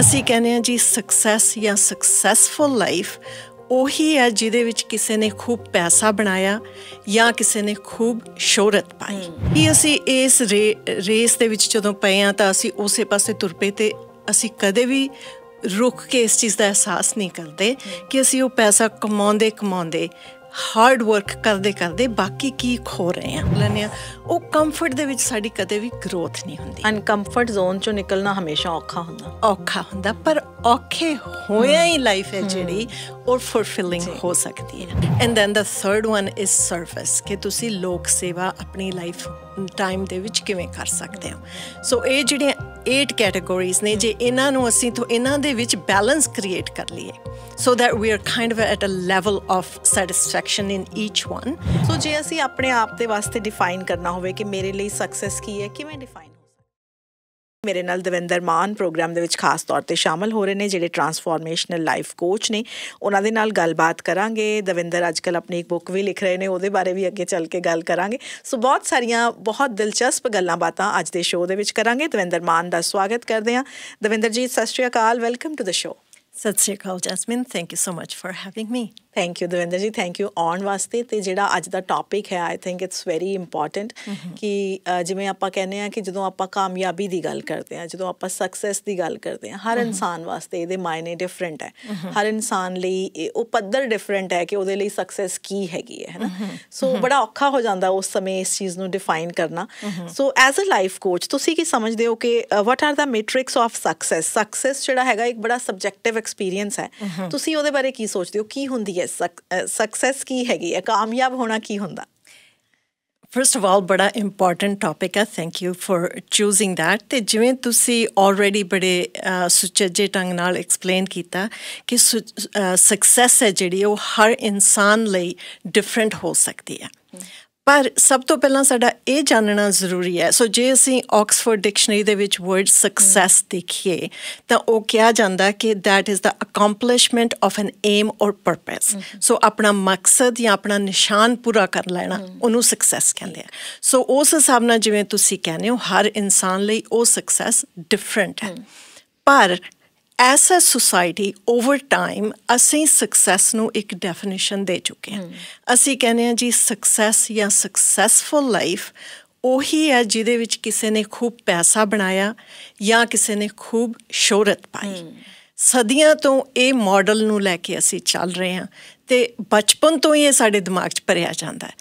ਅਸੀਂ ਕਹਿੰਦੇ ਹਾਂ ਜੀ ਸਕਸੈਸ ਜਾਂ ਸਕਸੈਸਫੁਲ ਲਾਈਫ ਉਹੀ ਹੈ ਜਿਹਦੇ ਵਿੱਚ ਕਿਸੇ ਨੇ ਖੂਬ ਪੈਸਾ ਬਣਾਇਆ ਜਾਂ ਕਿਸੇ ਨੇ ਖੂਬ ਸ਼ੋਹਰਤ ਪਾਈ ਇਹ ਅਸੀਂ ਇਸ ਰੇਸ ਦੇ ਵਿੱਚ ਜਦੋਂ ਪਏ ਆ ਤਾਂ ਅਸੀਂ ਉਸੇ ਪਾਸੇ ਤੁਰ ਪਏ ਤੇ ਅਸੀਂ ਕਦੇ ਵੀ ਰੁਕ ਕੇ ਇਸ ਚੀਜ਼ ਦਾ ਅਹਿਸਾਸ ਨਹੀਂ ਕਰਦੇ ਕਿ ਅਸੀਂ ਉਹ ਪੈਸਾ ਕਮਾਉਂਦੇ ਕਮਾਉਂਦੇ ਹਾਰਡ ਵਰਕ ਕਰਦੇ ਕਰਦੇ ਬਾਕੀ ਕੀ ਖੋ ਰਹੇ ਆ ਲੈਣਿਆ ਉਹ ਕੰਫਰਟ ਦੇ ਵਿੱਚ ਸਾਡੀ ਕਦੇ ਵੀ ਗਰੋਥ ਨਹੀਂ ਹੁੰਦੀ ਅਨਕੰਫਰਟ ਜ਼ੋਨ ਚੋਂ ਨਿਕਲਣਾ ਹਮੇਸ਼ਾ ਔਖਾ ਹੁੰਦਾ ਔਖਾ ਹੁੰਦਾ ਪਰ ਔਖੇ ਹੋਇਆ ਹੀ ਲਾਈਫ ਹੈ ਜਿਹੜੀ ਔਰ ਫੁਲਫਿਲਿੰਗ ਹੋ ਸਕਦੀ ਹੈ and then the third one is service ਕਿ ਤੁਸੀਂ ਲੋਕ ਸੇਵਾ ਆਪਣੀ ਲਾਈਫ ਟਾਈਮ ਦੇ ਵਿੱਚ ਕਿਵੇਂ ਕਰ ਸਕਦੇ ਹਾਂ ਸੋ ਇਹ ਜਿਹੜੀਆਂ 8 ਕੈਟਾਗੋਰੀਜ਼ ਨੇ ਜੇ ਇਹਨਾਂ ਨੂੰ ਅਸੀਂ ਤੋਂ ਇਹਨਾਂ ਦੇ ਵਿੱਚ ਬੈਲੈਂਸ ਕ੍ਰੀਏਟ ਕਰ ਲਈਏ so that we are kind of at a level of satisfaction in each one so ਜੇ ਅਸੀਂ ਆਪਣੇ ਆਪ ਦੇ ਵਾਸਤੇ ਡਿਫਾਈਨ ਕਰਨਾ ਹੋਵੇ ਕਿ ਮੇਰੇ ਲਈ ਸਕਸੈਸ ਕੀ ਹੈ ਕਿਵੇਂ ਡਿਫਾਈਨ ਮੇਰੇ ਨਾਲ ਦਵਿੰਦਰ ਮਾਨ ਪ੍ਰੋਗਰਾਮ ਦੇ ਵਿੱਚ ਖਾਸ ਤੌਰ ਤੇ ਸ਼ਾਮਲ ਹੋ ਰਹੇ ਨੇ ਜਿਹੜੇ ਟਰਾਂਸਫਾਰਮੇਸ਼ਨਲ ਲਾਈਫ ਕੋਚ ਨੇ ਉਹਨਾਂ ਦੇ ਨਾਲ ਗੱਲਬਾਤ ਕਰਾਂਗੇ ਦਵਿੰਦਰ ਅੱਜਕੱਲ ਆਪਣੀ ਇੱਕ ਬੁੱਕ ਵੀ ਲਿਖ ਰਹੇ ਨੇ ਉਹਦੇ ਬਾਰੇ ਵੀ ਅੱਗੇ ਚੱਲ ਕੇ ਗੱਲ ਕਰਾਂਗੇ ਸੋ ਬਹੁਤ ਸਾਰੀਆਂ ਬਹੁਤ ਦਿਲਚਸਪ ਗੱਲਾਂ ਬਾਤਾਂ ਅੱਜ ਦੇ ਸ਼ੋਅ ਦੇ ਵਿੱਚ ਕਰਾਂਗੇ ਦਵਿੰਦਰ ਮਾਨ ਦਾ ਸਵਾਗਤ ਕਰਦੇ ਹਾਂ ਦਵਿੰਦਰ ਜੀ ਸਤਿ ਸ਼੍ਰੀ ਅਕਾਲ ਵੈਲਕਮ ਟੂ ਦ ਸ਼ੋਅ ਸਤਿ ਸ਼੍ਰੀ ਅਕਾਲ Jasmin thank you so much for having me thank you Davinder ji thank you ਆਨ ਵਾਸਤੇ ਤੇ ਜਿਹੜਾ ਅੱਜ ਦਾ ਟਾਪਿਕ ਹੈ I think it's very important ਕਿ ਜਿਵੇਂ ਆਪਾਂ ਕਹਿੰਦੇ ਆ ਕਿ ਜਦੋਂ ਆਪਾਂ ਕਾਮਯਾਬੀ ਦੀ ਗੱਲ ਕਰਦੇ ਆ ਜਦੋਂ ਆਪਾਂ ਸਕਸੈਸ ਦੀ ਗੱਲ ਕਰਦੇ ਆ ਹਰ mm-hmm. ਇਨਸਾਨ ਵਾਸਤੇ ਇਹਦੇ ਮਾਇਨੇ ਡਿਫਰੈਂਟ ਹੈ mm-hmm. ਹਰ ਇਨਸਾਨ ਲਈ ਉਹ ਪੱਧਰ ਡਿਫਰੈਂਟ ਹੈ ਕਿ ਉਹਦੇ ਲਈ ਸਕਸੈਸ ਕੀ ਹੈਗੀ ਹੈ ਹੈਨਾ ਸੋ mm-hmm. ਬੜਾ ਔਖਾ ਹੋ ਜਾਂਦਾ ਉਸ ਸਮੇਂ ਇਸ ਚੀਜ਼ ਨੂੰ ਡਿਫਾਈਨ ਕਰਨਾ so as a life coach ਤੁਸੀਂ ਕੀ ਸਮਝਦੇ ਹੋ ਕਿ what are the matrix of success success ਜਿਹੜਾ ਹੈਗਾ ਇੱਕ ਬੜਾ ਸਬਜੈਕਟਿਵ ਐਕਸਪੀਰੀਅੰਸ ਹੈ ਤੁਸੀਂ ਉਹਦੇ ਬਾਰੇ ਕੀ ਸੋਚਦੇ ਹੋ ਕੀ ਹੁੰਦੀ ਹੈ ਹੈ ਸਕਸੈਸ ਕੀ ਹੈਗੀ ਹੈ ਕਾਮਯਾਬ ਹੋਣਾ ਕੀ ਹੁੰਦਾ ਫਰਸਟ ਆਫ ਆਲ ਬੜਾ ਇੰਪੋਰਟੈਂਟ ਟਾਪਿਕ ਹੈ thank you for choosing that ਤੇ ਜਿਵੇਂ ਤੁਸੀਂ ਆਲਰੇਡੀ ਬੜੇ ਸੁਚੱਜੇ ਢੰਗ ਨਾਲ ਐਕਸਪਲੇਨ ਕੀਤਾ ਕਿ ਸਕਸੈਸ ਹੈ ਜਿਹੜੀ ਉਹ ਹਰ ਇਨਸਾਨ ਲਈ ਡਿਫਰੈਂਟ ਹੋ ਸਕਦੀ ਹੈ ਪਰ ਸਭ ਤੋਂ ਪਹਿਲਾਂ ਸਾਡਾ ਇਹ ਜਾਣਨਾ ਜ਼ਰੂਰੀ ਹੈ ਸੋ ਜੇ ਅਸੀਂ ਆਕਸਫੋਰਡ ਡਿਕਸ਼ਨਰੀ ਦੇ ਵਿੱਚ ਵਰਡ ਸਕਸੈਸ ਦੇਖੀਏ ਤਾਂ ਉਹ ਕਿਹਾ ਜਾਂਦਾ ਕਿ that is the accomplishment of an aim or purpose so ਆਪਣਾ ਮਕਸਦ ਜਾਂ ਆਪਣਾ ਨਿਸ਼ਾਨ ਪੂਰਾ ਕਰ ਲੈਣਾ ਉਹਨੂੰ ਸਕਸੈਸ ਕਹਿੰਦੇ ਆ ਸੋ ਉਸ ਹਿਸਾਬ ਨਾਲ ਜਿਵੇਂ ਤੁਸੀਂ ਕਹਿੰਦੇ ਹੋ ਹਰ ਇਨਸਾਨ ਲਈ ਉਹ ਸਕਸੈਸ ਡਿਫਰੈਂਟ ਹੈ ਪਰ as a society over time ਅਸੀਂ ਸਕਸੈਸ ਨੂੰ ਇੱਕ ਡੈਫੀਨੇਸ਼ਨ ਦੇ ਚੁੱਕੇ ਹਾਂ ਅਸੀਂ ਕਹਿੰਦੇ ਹਾਂ ਜੀ ਸਕਸੈਸ ਜਾਂ ਸਕਸੈਸਫੁਲ ਲਾਈਫ ਉਹੀ ਹੈ ਜਿਹਦੇ ਵਿੱਚ ਕਿਸੇ ਨੇ ਖੂਬ ਪੈਸਾ ਬਣਾਇਆ ਜਾਂ ਕਿਸੇ ਨੇ ਖੂਬ ਸ਼ੋਹਰਤ ਪਾਈ ਸਦੀਆਂ ਤੋਂ ਇਹ ਮਾਡਲ ਨੂੰ ਲੈ ਕੇ ਅਸੀਂ ਚੱਲ ਰਹੇ ਹਾਂ ਤੇ ਬਚਪਨ ਤੋਂ ਹੀ ਇਹ ਸਾਡੇ ਦਿਮਾਗ 'ਚ ਭਰਿਆ ਜਾਂਦਾ ਹੈ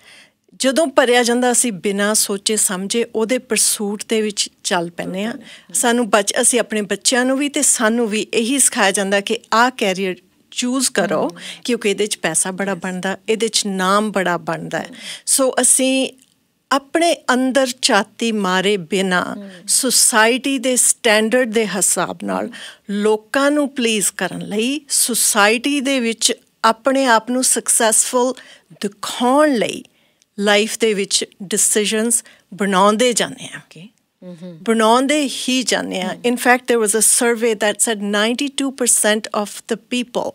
ਜਦੋਂ ਭਰਿਆ ਜਾਂਦਾ ਅਸੀਂ ਬਿਨਾਂ ਸੋਚੇ ਸਮਝੇ ਉਹਦੇ ਪਰਸੂਟ ਦੇ ਵਿੱਚ ਚੱਲ ਪੈਨੇ ਆ ਸਾਨੂੰ ਬੱਚ ਅਸੀਂ ਆਪਣੇ ਬੱਚਿਆਂ ਨੂੰ ਵੀ ਤੇ ਸਾਨੂੰ ਵੀ ਇਹੀ ਸਿਖਾਇਆ ਜਾਂਦਾ ਕਿ ਆਹ ਕੈਰੀਅਰ ਚੂਜ਼ ਕਰੋ ਕਿਉਂਕਿ ਇਹਦੇ ਵਿੱਚ ਪੈਸਾ ਬੜਾ ਬਣਦਾ ਇਹਦੇ ਵਿੱਚ ਨਾਮ ਬੜਾ ਬਣਦਾ ਸੋ ਅਸੀਂ ਆਪਣੇ ਅੰਦਰ ਚਾਤੀ ਮਾਰੇ ਬਿਨਾ ਸੁਸਾਇਟੀ ਦੇ ਸਟੈਂਡਰਡ ਦੇ ਹਿਸਾਬ ਨਾਲ ਲੋਕਾਂ ਨੂੰ ਪਲੀਜ਼ ਕਰਨ ਲਈ ਸੁਸਾਇਟੀ ਦੇ ਵਿੱਚ ਆਪਣੇ ਆਪ ਨੂੰ ਸਕਸੈਸਫੁਲ ਦਿਖਾਉਣ ਲਈ ਲਾਈਫ ਦੇ ਵਿੱਚ ਡਿਸੀਜਨਸ ਬਣਾਉਂਦੇ ਜਾਂਦੇ ਆ ਕਿ mm-hmm. ਬਣਾਉਂਦੇ ਹੀ ਜਾਂਦੇ ਆ in fact there was a survey that said 92% of the people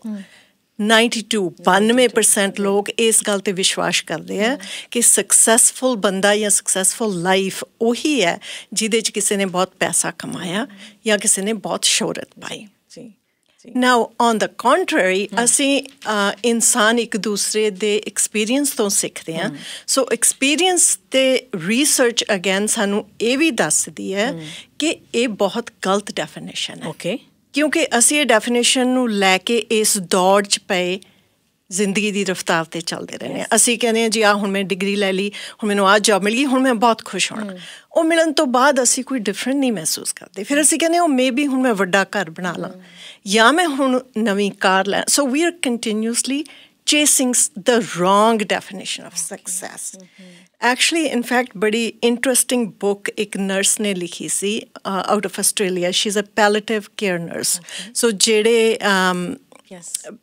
92 92% ਲੋਕ ਇਸ ਗੱਲ ਤੇ ਵਿਸ਼ਵਾਸ ਕਰਦੇ ਆ mm. ਕਿ ਸਕਸੈਸਫੁਲ ਬੰਦਾ ਜਾਂ ਸਕਸੈਸਫੁਲ ਲਾਈਫ ਉਹੀ ਹੈ ਜਿਹਦੇ 'ਚ ਕਿਸੇ ਨੇ ਬਹੁਤ ਪੈਸਾ ਕਮਾਇਆ mm. ਜਾਂ ਕਿਸੇ ਨੇ ਬਹੁਤ ਸ਼ੋਹਰਤ ਪਾਈ ਸੀ ਨਾਓ ਔਨ ਦਾ ਕੰਟਰਰੀ ਅਸੀਂ ਇਨਸਾਨ ਇੱਕ ਦੂਸਰੇ ਦੇ ਐਕਸਪੀਰੀਅੰਸ ਤੋਂ ਸਿੱਖਦੇ ਹਾਂ ਸੋ ਐਕਸਪੀਰੀਅੰਸ ਤੇ ਰਿਸਰਚ ਅਗੇਨ ਸਾਨੂੰ ਇਹ ਵੀ ਦੱਸਦੀ ਹੈ ਕਿ ਇਹ ਬਹੁਤ ਗਲਤ ਡੈਫੀਨੇਸ਼ਨ ਹੈ ਓਕੇ ਕਿਉਂਕਿ ਅਸੀਂ ਇਹ ਡੈਫੀਨੇਸ਼ਨ ਨੂੰ ਲੈ ਕੇ ਇਸ ਦੌੜ 'ਚ ਪਏ ਜ਼ਿੰਦਗੀ ਦੀ ਰਫ਼ਤਾਰ ਤੇ ਚੱਲਦੇ ਰਹਿੰਦੇ ਆ ਅਸੀਂ ਕਹਿੰਦੇ ਆ ਜੀ ਆ ਹੁਣ ਮੈਂ ਡਿਗਰੀ ਲੈ ਲਈ ਹੁਣ ਮੈਨੂੰ ਆ ਜੌਬ ਮਿਲ ਗਈ ਹੁਣ ਮੈਂ ਬਹੁਤ ਖੁਸ਼ ਹਾਂ ਉਹ ਮਿਲਣ ਤੋਂ ਬਾਅਦ ਅਸੀਂ ਕੋਈ ਡਿਫਰੈਂਟ ਨਹੀਂ ਮਹਿਸੂਸ ਕਰਦੇ ਫਿਰ ਅਸੀਂ ਕਹਿੰਦੇ ਉਹ ਮੇਬੀ ਹੁਣ ਮੈਂ ਵੱਡਾ ਘਰ ਬਣਾ ਲਾਂ ਜਾਂ ਮੈਂ ਹੁਣ ਨਵੀਂ ਕਾਰ ਲੈ so we are continuously chasing the wrong definition of success actually in fact ਬੜੀ ਇੰਟਰਸਟਿੰਗ ਬੁੱਕ ਇੱਕ ਨਰਸ ਨੇ ਲਿਖੀ ਸੀ out of Australia she is a palliative care nurse so ਜਿਹੜੇ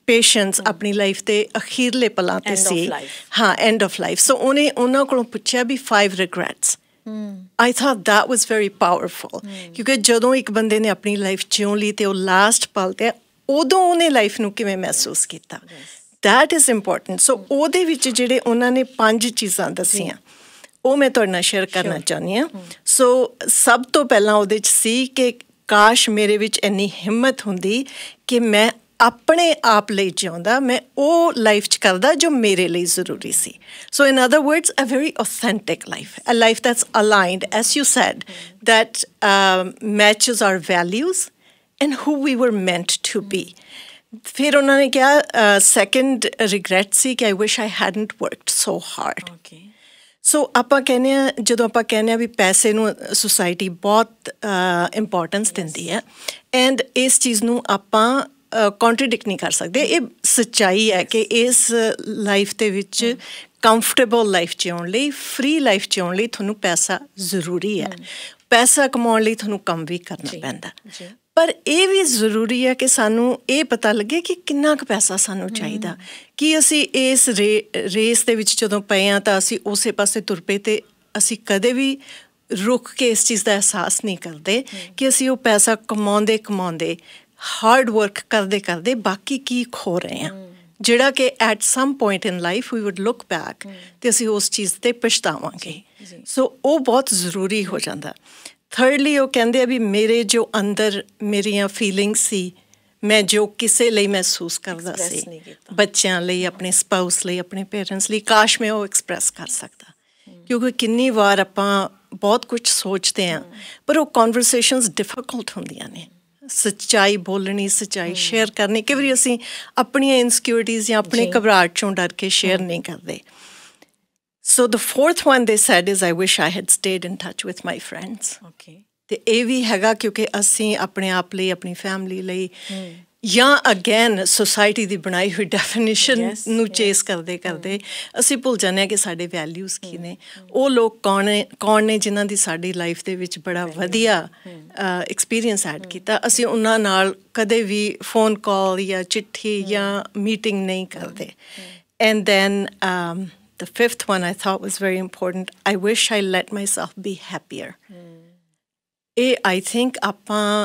ਪੇਸ਼ੈਂਟਸ mm. ਆਪਣੀ ਲਾਈਫ ਤੇ ਅਖੀਰਲੇ ਪਲਾਂ ਤੇ ਸੀ ਹਾਂ ਐਂਡ ਆਫ ਲਾਈਫ ਸੋ ਉਹਨੇ ਉਹਨਾਂ ਕੋਲੋਂ ਪੁੱਛਿਆ ਵੀ five regrets I thought that was very powerful ਕਿਉਂਕਿ ਜਦੋਂ ਇੱਕ ਬੰਦੇ ਨੇ ਆਪਣੀ ਲਾਈਫ ਜਿਉਣ ਲਈ ਤੇ ਉਹ ਲਾਸਟ ਪਲ ਤੇ ਉਦੋਂ ਉਹਨੇ ਲਾਈਫ ਨੂੰ ਕਿਵੇਂ ਮਹਿਸੂਸ ਕੀਤਾ ਦੈਟ ਇਜ਼ ਇੰਪੋਰਟੈਂਟ ਸੋ ਉਹਦੇ ਵਿੱਚ ਜਿਹੜੇ ਉਹਨਾਂ ਨੇ ਪੰਜ ਚੀਜ਼ਾਂ ਦੱਸੀਆਂ ਉਹ ਮੈਂ ਤੁਹਾਡੇ ਨਾਲ ਸ਼ੇਅਰ ਕਰਨਾ ਚਾਹੁੰਦੀ ਹਾਂ ਸੋ mm. ਸਭ ਤੋਂ ਪਹਿਲਾਂ ਉਹਦੇ ਵਿੱਚ ਸੀ ਕਿ ਕਾਸ਼ ਮੇਰੇ ਵਿੱਚ ਇੰਨੀ ਹਿੰਮਤ ਹੁੰਦੀ ਕਿ ਮੈਂ ਆਪਣੇ ਆਪ ਲਈ ਜਿਉਂਦਾ ਮੈਂ ਉਹ ਲਾਈਫ ਚ ਕਰਦਾ ਜੋ ਮੇਰੇ ਲਈ ਜ਼ਰੂਰੀ ਸੀ so in other words a very authentic life a life that's aligned as you said that matches our values and who we were meant to be ਫਿਰ ਉਹਨਾਂ ਨੇ ਕਿਹਾ ਸੈਕੰਡ ਰਿਗਰੈਟ ਸੀ ਕਿ ਆਈ ਵਿਸ਼ ਆਈ ਹੈਡਨਟ ਵਰਕਡ ਸੋ ਹਾਰਡ ਸੋ ਆਪਾਂ ਕਹਿੰਦੇ ਆ ਜਦੋਂ ਆਪਾਂ ਕਹਿੰਦੇ ਆ ਵੀ ਪੈਸੇ ਨੂੰ ਸੁਸਾਇਟੀ ਬਹੁਤ ਇੰਪੋਰਟੈਂਸ ਦਿੰਦੀ ਹੈ ਐਂਡ ਇਸ ਚੀਜ਼ ਨੂੰ ਆਪਾਂ ਕੰਟਰਡਿਕਟ ਨਹੀਂ ਕਰ ਸਕਦੇ ਇਹ ਸੱਚਾਈ ਹੈ ਕਿ ਇਸ ਲਾਈਫ ਦੇ ਵਿੱਚ ਕੰਫਰਟੇਬਲ ਲਾਈਫ ਜਿਉਣ ਲਈ ਫ੍ਰੀ ਲਾਈਫ ਜਿਉਣ ਲਈ ਤੁਹਾਨੂੰ ਪੈਸਾ ਜ਼ਰੂਰੀ ਹੈ ਪੈਸਾ ਕਮਾਉਣ ਲਈ ਤੁਹਾਨੂੰ ਕੰਮ ਵੀ ਕਰਨਾ ਪੈਂਦਾ ਪਰ ਇਹ ਵੀ ਜ਼ਰੂਰੀ ਹੈ ਕਿ ਸਾਨੂੰ ਇਹ ਪਤਾ ਲੱਗੇ ਕਿ ਕਿੰਨਾ ਕੁ ਪੈਸਾ ਸਾਨੂੰ ਚਾਹੀਦਾ ਕਿ ਅਸੀਂ ਇਸ ਰੇਸ ਦੇ ਵਿੱਚ ਜਦੋਂ ਪਏ ਆ ਤਾਂ ਅਸੀਂ ਉਸੇ ਪਾਸੇ ਤੁਰ ਪਏ ਤੇ ਅਸੀਂ ਕਦੇ ਵੀ ਰੁਕ ਕੇ ਇਸ ਚੀਜ਼ ਦਾ ਅਹਿਸਾਸ ਨਹੀਂ ਕਰਦੇ ਕਿ ਅਸੀਂ ਉਹ ਪੈਸਾ ਕਮਾਉਂਦੇ ਕਮਾਉਂਦੇ ਹਾਰਡ ਵਰਕ ਕਰਦੇ ਕਰਦੇ ਬਾਕੀ ਕੀ ਖੋ ਰਹੇ ਆ ਜਿਹੜਾ ਕਿ at some point in life we would look back ਤੇ ਅਸੀਂ ਉਸ ਚੀਜ਼ ਤੇ ਪਛਤਾਵਾਂਗੇ ਸੋ ਉਹ ਬਹੁਤ ਜ਼ਰੂਰੀ ਹੋ ਜਾਂਦਾ ਥਰਡਲੀ ਉਹ ਕਹਿੰਦੇ ਆ ਵੀ ਮੇਰੇ ਜੋ ਅੰਦਰ ਮੇਰੀਆਂ ਫੀਲਿੰਗਸ ਸੀ ਮੈਂ ਜੋ ਕਿਸੇ ਲਈ ਮਹਿਸੂਸ ਕਰਦਾ ਸੀ ਬੱਚਿਆਂ ਲਈ ਆਪਣੇ ਸਪਾਊਸ ਲਈ ਆਪਣੇ ਪੇਰੈਂਟਸ ਲਈ ਕਾਸ਼ ਮੈਂ ਉਹ ਐਕਸਪ੍ਰੈਸ ਕਰ ਸਕਦਾ ਕਿਉਂਕਿ ਕਿੰਨੀ ਵਾਰ ਆਪਾਂ ਬਹੁਤ ਕੁਝ ਸੋਚਦੇ ਆ ਪਰ ਉਹ ਕਨਵਰਸੇਸ਼ਨਸ ਡਿਫਿਕਲਟ ਹੁੰਦੀਆਂ ਨੇ ਸੱਚਾਈ ਬੋਲਣੀ ਸੱਚਾਈ ਸ਼ੇਅਰ ਕਰਨੀ ਕਿ ਵੀ ਅਸੀਂ ਆਪਣੀਆਂ ਇਨਸਿਕਿਉਰਿਟੀਜ਼ ਜਾਂ ਆਪਣੇ ਘਬਰਾਹਟ ਚੋਂ ਡਰ ਕੇ ਸ਼ੇਅਰ ਨਹੀਂ ਕਰਦੇ so the fourth one they said is I wish I had stayed in touch with my friends okay ਤੇ ਇਹ ਵੀ ਹੈਗਾ ਕਿਉਂਕਿ ਅਸੀਂ ਆਪਣੇ ਆਪ ਲਈ ਆਪਣੀ ਫੈਮਿਲੀ ਲਈ ਜਾਂ ਅਗੇਨ ਸੋਸਾਇਟੀ ਦੀ ਬਣਾਈ ਹੋਈ ਡੈਫੀਨੇਸ਼ਨ ਨੂੰ ਚੇਸ ਕਰਦੇ ਕਰਦੇ ਅਸੀਂ ਭੁੱਲ ਜਾਂਦੇ ਹਾਂ ਕਿ ਸਾਡੇ ਵੈਲਿਊਜ਼ ਕੀ ਨੇ ਉਹ ਲੋਕ ਕੌਣ ਨੇ ਕੌਣ ਨੇ ਜਿਨ੍ਹਾਂ ਦੀ ਸਾਡੀ ਲਾਈਫ ਦੇ ਵਿੱਚ ਬੜਾ ਵਧੀਆ ਐਕਸਪੀਰੀਅੰਸ ਐਡ ਕੀਤਾ ਅਸੀਂ ਉਹਨਾਂ ਨਾਲ ਕਦੇ ਵੀ ਫੋਨ ਕਾਲ ਜਾਂ ਚਿੱਠੀ ਜਾਂ ਮੀਟਿੰਗ ਨਹੀਂ ਕਰਦੇ and then um the fifth one I thought was very important I wish I let myself be happier ਇਹ ਆਈ ਥਿੰਕ ਆਪਾਂ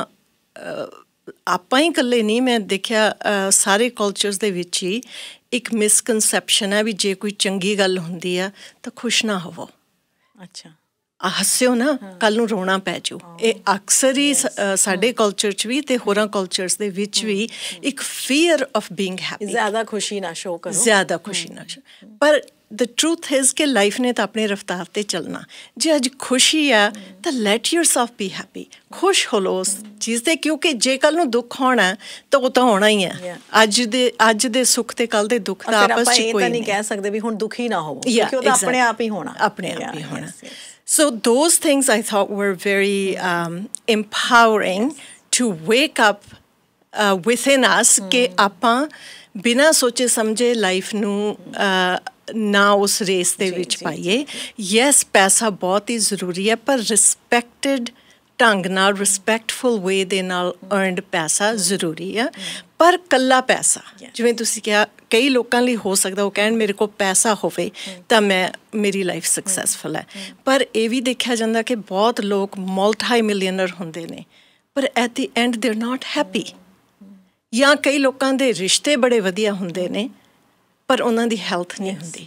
ਆਪਾਂ ਹੀ ਇਕੱਲੇ ਨਹੀਂ ਮੈਂ ਦੇਖਿਆ ਸਾਰੇ ਕਲਚਰਸ ਦੇ ਵਿੱਚ ਹੀ ਇੱਕ ਮਿਸਕਨਸੈਪਸ਼ਨ ਹੈ ਵੀ ਜੇ ਕੋਈ ਚੰਗੀ ਗੱਲ ਹੁੰਦੀ ਆ ਤਾਂ ਖੁਸ਼ ਨਾ ਹੋਵੋ ਅੱਛਾ ਹੱਸਿਓ ਨਾ ਕੱਲ ਨੂੰ ਰੋਣਾ ਪੈ ਜੂ ਇਹ ਅਕਸਰ ਹੀ ਸਾਡੇ ਕਲਚਰ 'ਚ ਵੀ ਤੇ ਹੋਰਾਂ ਕਲਚਰਸ ਦੇ ਵਿੱਚ ਵੀ ਇੱਕ ਫੀਅਰ ਆਫ ਬੀਇੰਗ ਹੈਪੀ ਜ਼ਿਆਦਾ ਖੁਸ਼ੀ ਨਾ ਸ਼ੋ ਕਰੋ ਜ਼ਿਆਦਾ ਖੁਸ਼ੀ ਨਾ ਪਰ ਦ ਟਰੂਥ ਇਜ਼ ਕਿ ਲਾਈਫ ਨੇ ਤਾਂ ਆਪਣੇ ਰਫਤਾਰ ਤੇ ਚੱਲਣਾ ਜੇ ਅੱਜ ਖੁਸ਼ੀ ਆ ਤਾਂ ਲੈਟ ਯੋਰਸੈਲਫ ਬੀ ਹੈਪੀ ਖੁਸ਼ ਹੋ ਲੋ ਉਸ ਚੀਜ਼ ਤੇ ਕਿਉਂਕਿ ਜੇ ਕੱਲ ਨੂੰ ਦੁੱਖ ਹੋਣਾ ਤਾਂ ਉਹ ਤਾਂ ਹੋਣਾ ਹੀ ਆ ਅੱਜ ਦੇ ਅੱਜ ਦੇ ਸੁੱਖ ਤੇ ਕੱਲ ਦੇ ਦੁੱਖ ਦਾ ਆਪਸ ਚ ਕੋਈ ਨਹੀਂ ਕਹਿ ਸਕਦੇ ਵੀ ਹੁਣ ਦੁਖੀ ਨਾ ਹੋਵੋ ਕਿਉਂਕਿ ਉਹ ਤਾਂ ਆਪਣੇ ਆਪ ਹੀ ਹੋਣਾ ਆਪਣੇ ਆਪ ਹੀ ਹੋਣਾ So, those things I thought were very um, empowering to wake up uh, within us mm. ਕਿ ਆਪਾਂ ਬਿਨਾ ਸੋਚੇ ਸਮਝੇ ਲਾਈਫ ਨੂੰ ਨਾ ਉਸ ਰੇਸ ਦੇ ਵਿੱਚ ਪਾਈਏ ਯੈਸ ਪੈਸਾ ਬਹੁਤ ਹੀ ਜ਼ਰੂਰੀ ਹੈ ਪਰ ਰਿਸਪੈਕਟਡ ਢੰਗ ਨਾਲ ਰਿਸਪੈਕਟਫੁਲ ਵੇ ਦੇ ਨਾਲ ਅਰਨਡ ਪੈਸਾ ਜ਼ਰੂਰੀ ਹੈ ਪਰ ਕੱਲਾ ਪੈਸਾ ਜਿਵੇਂ ਤੁਸੀਂ ਕਿਹਾ ਕਈ ਲੋਕਾਂ ਲਈ ਹੋ ਸਕਦਾ ਉਹ ਕਹਿਣ ਮੇਰੇ ਕੋਲ ਪੈਸਾ ਹੋਵੇ ਤਾਂ ਮੈਂ ਮੇਰੀ ਲਾਈਫ ਸਕਸੈਸਫੁਲ ਹੈ ਪਰ ਇਹ ਵੀ ਦੇਖਿਆ ਜਾਂਦਾ ਕਿ ਬਹੁਤ ਲੋਕ ਮਲਟੀ ਮਿਲੀਅਨਰ ਹੁੰਦੇ ਨੇ ਪਰ at the end they are not happy ਜਾਂ ਕਈ ਲੋਕਾਂ ਦੇ ਰਿਸ਼ਤੇ ਬੜੇ ਵਧੀਆ ਹੁੰਦੇ ਨੇ ਪਰ ਉਹਨਾਂ ਦੀ ਹੈਲਥ ਨਹੀਂ ਹੁੰਦੀ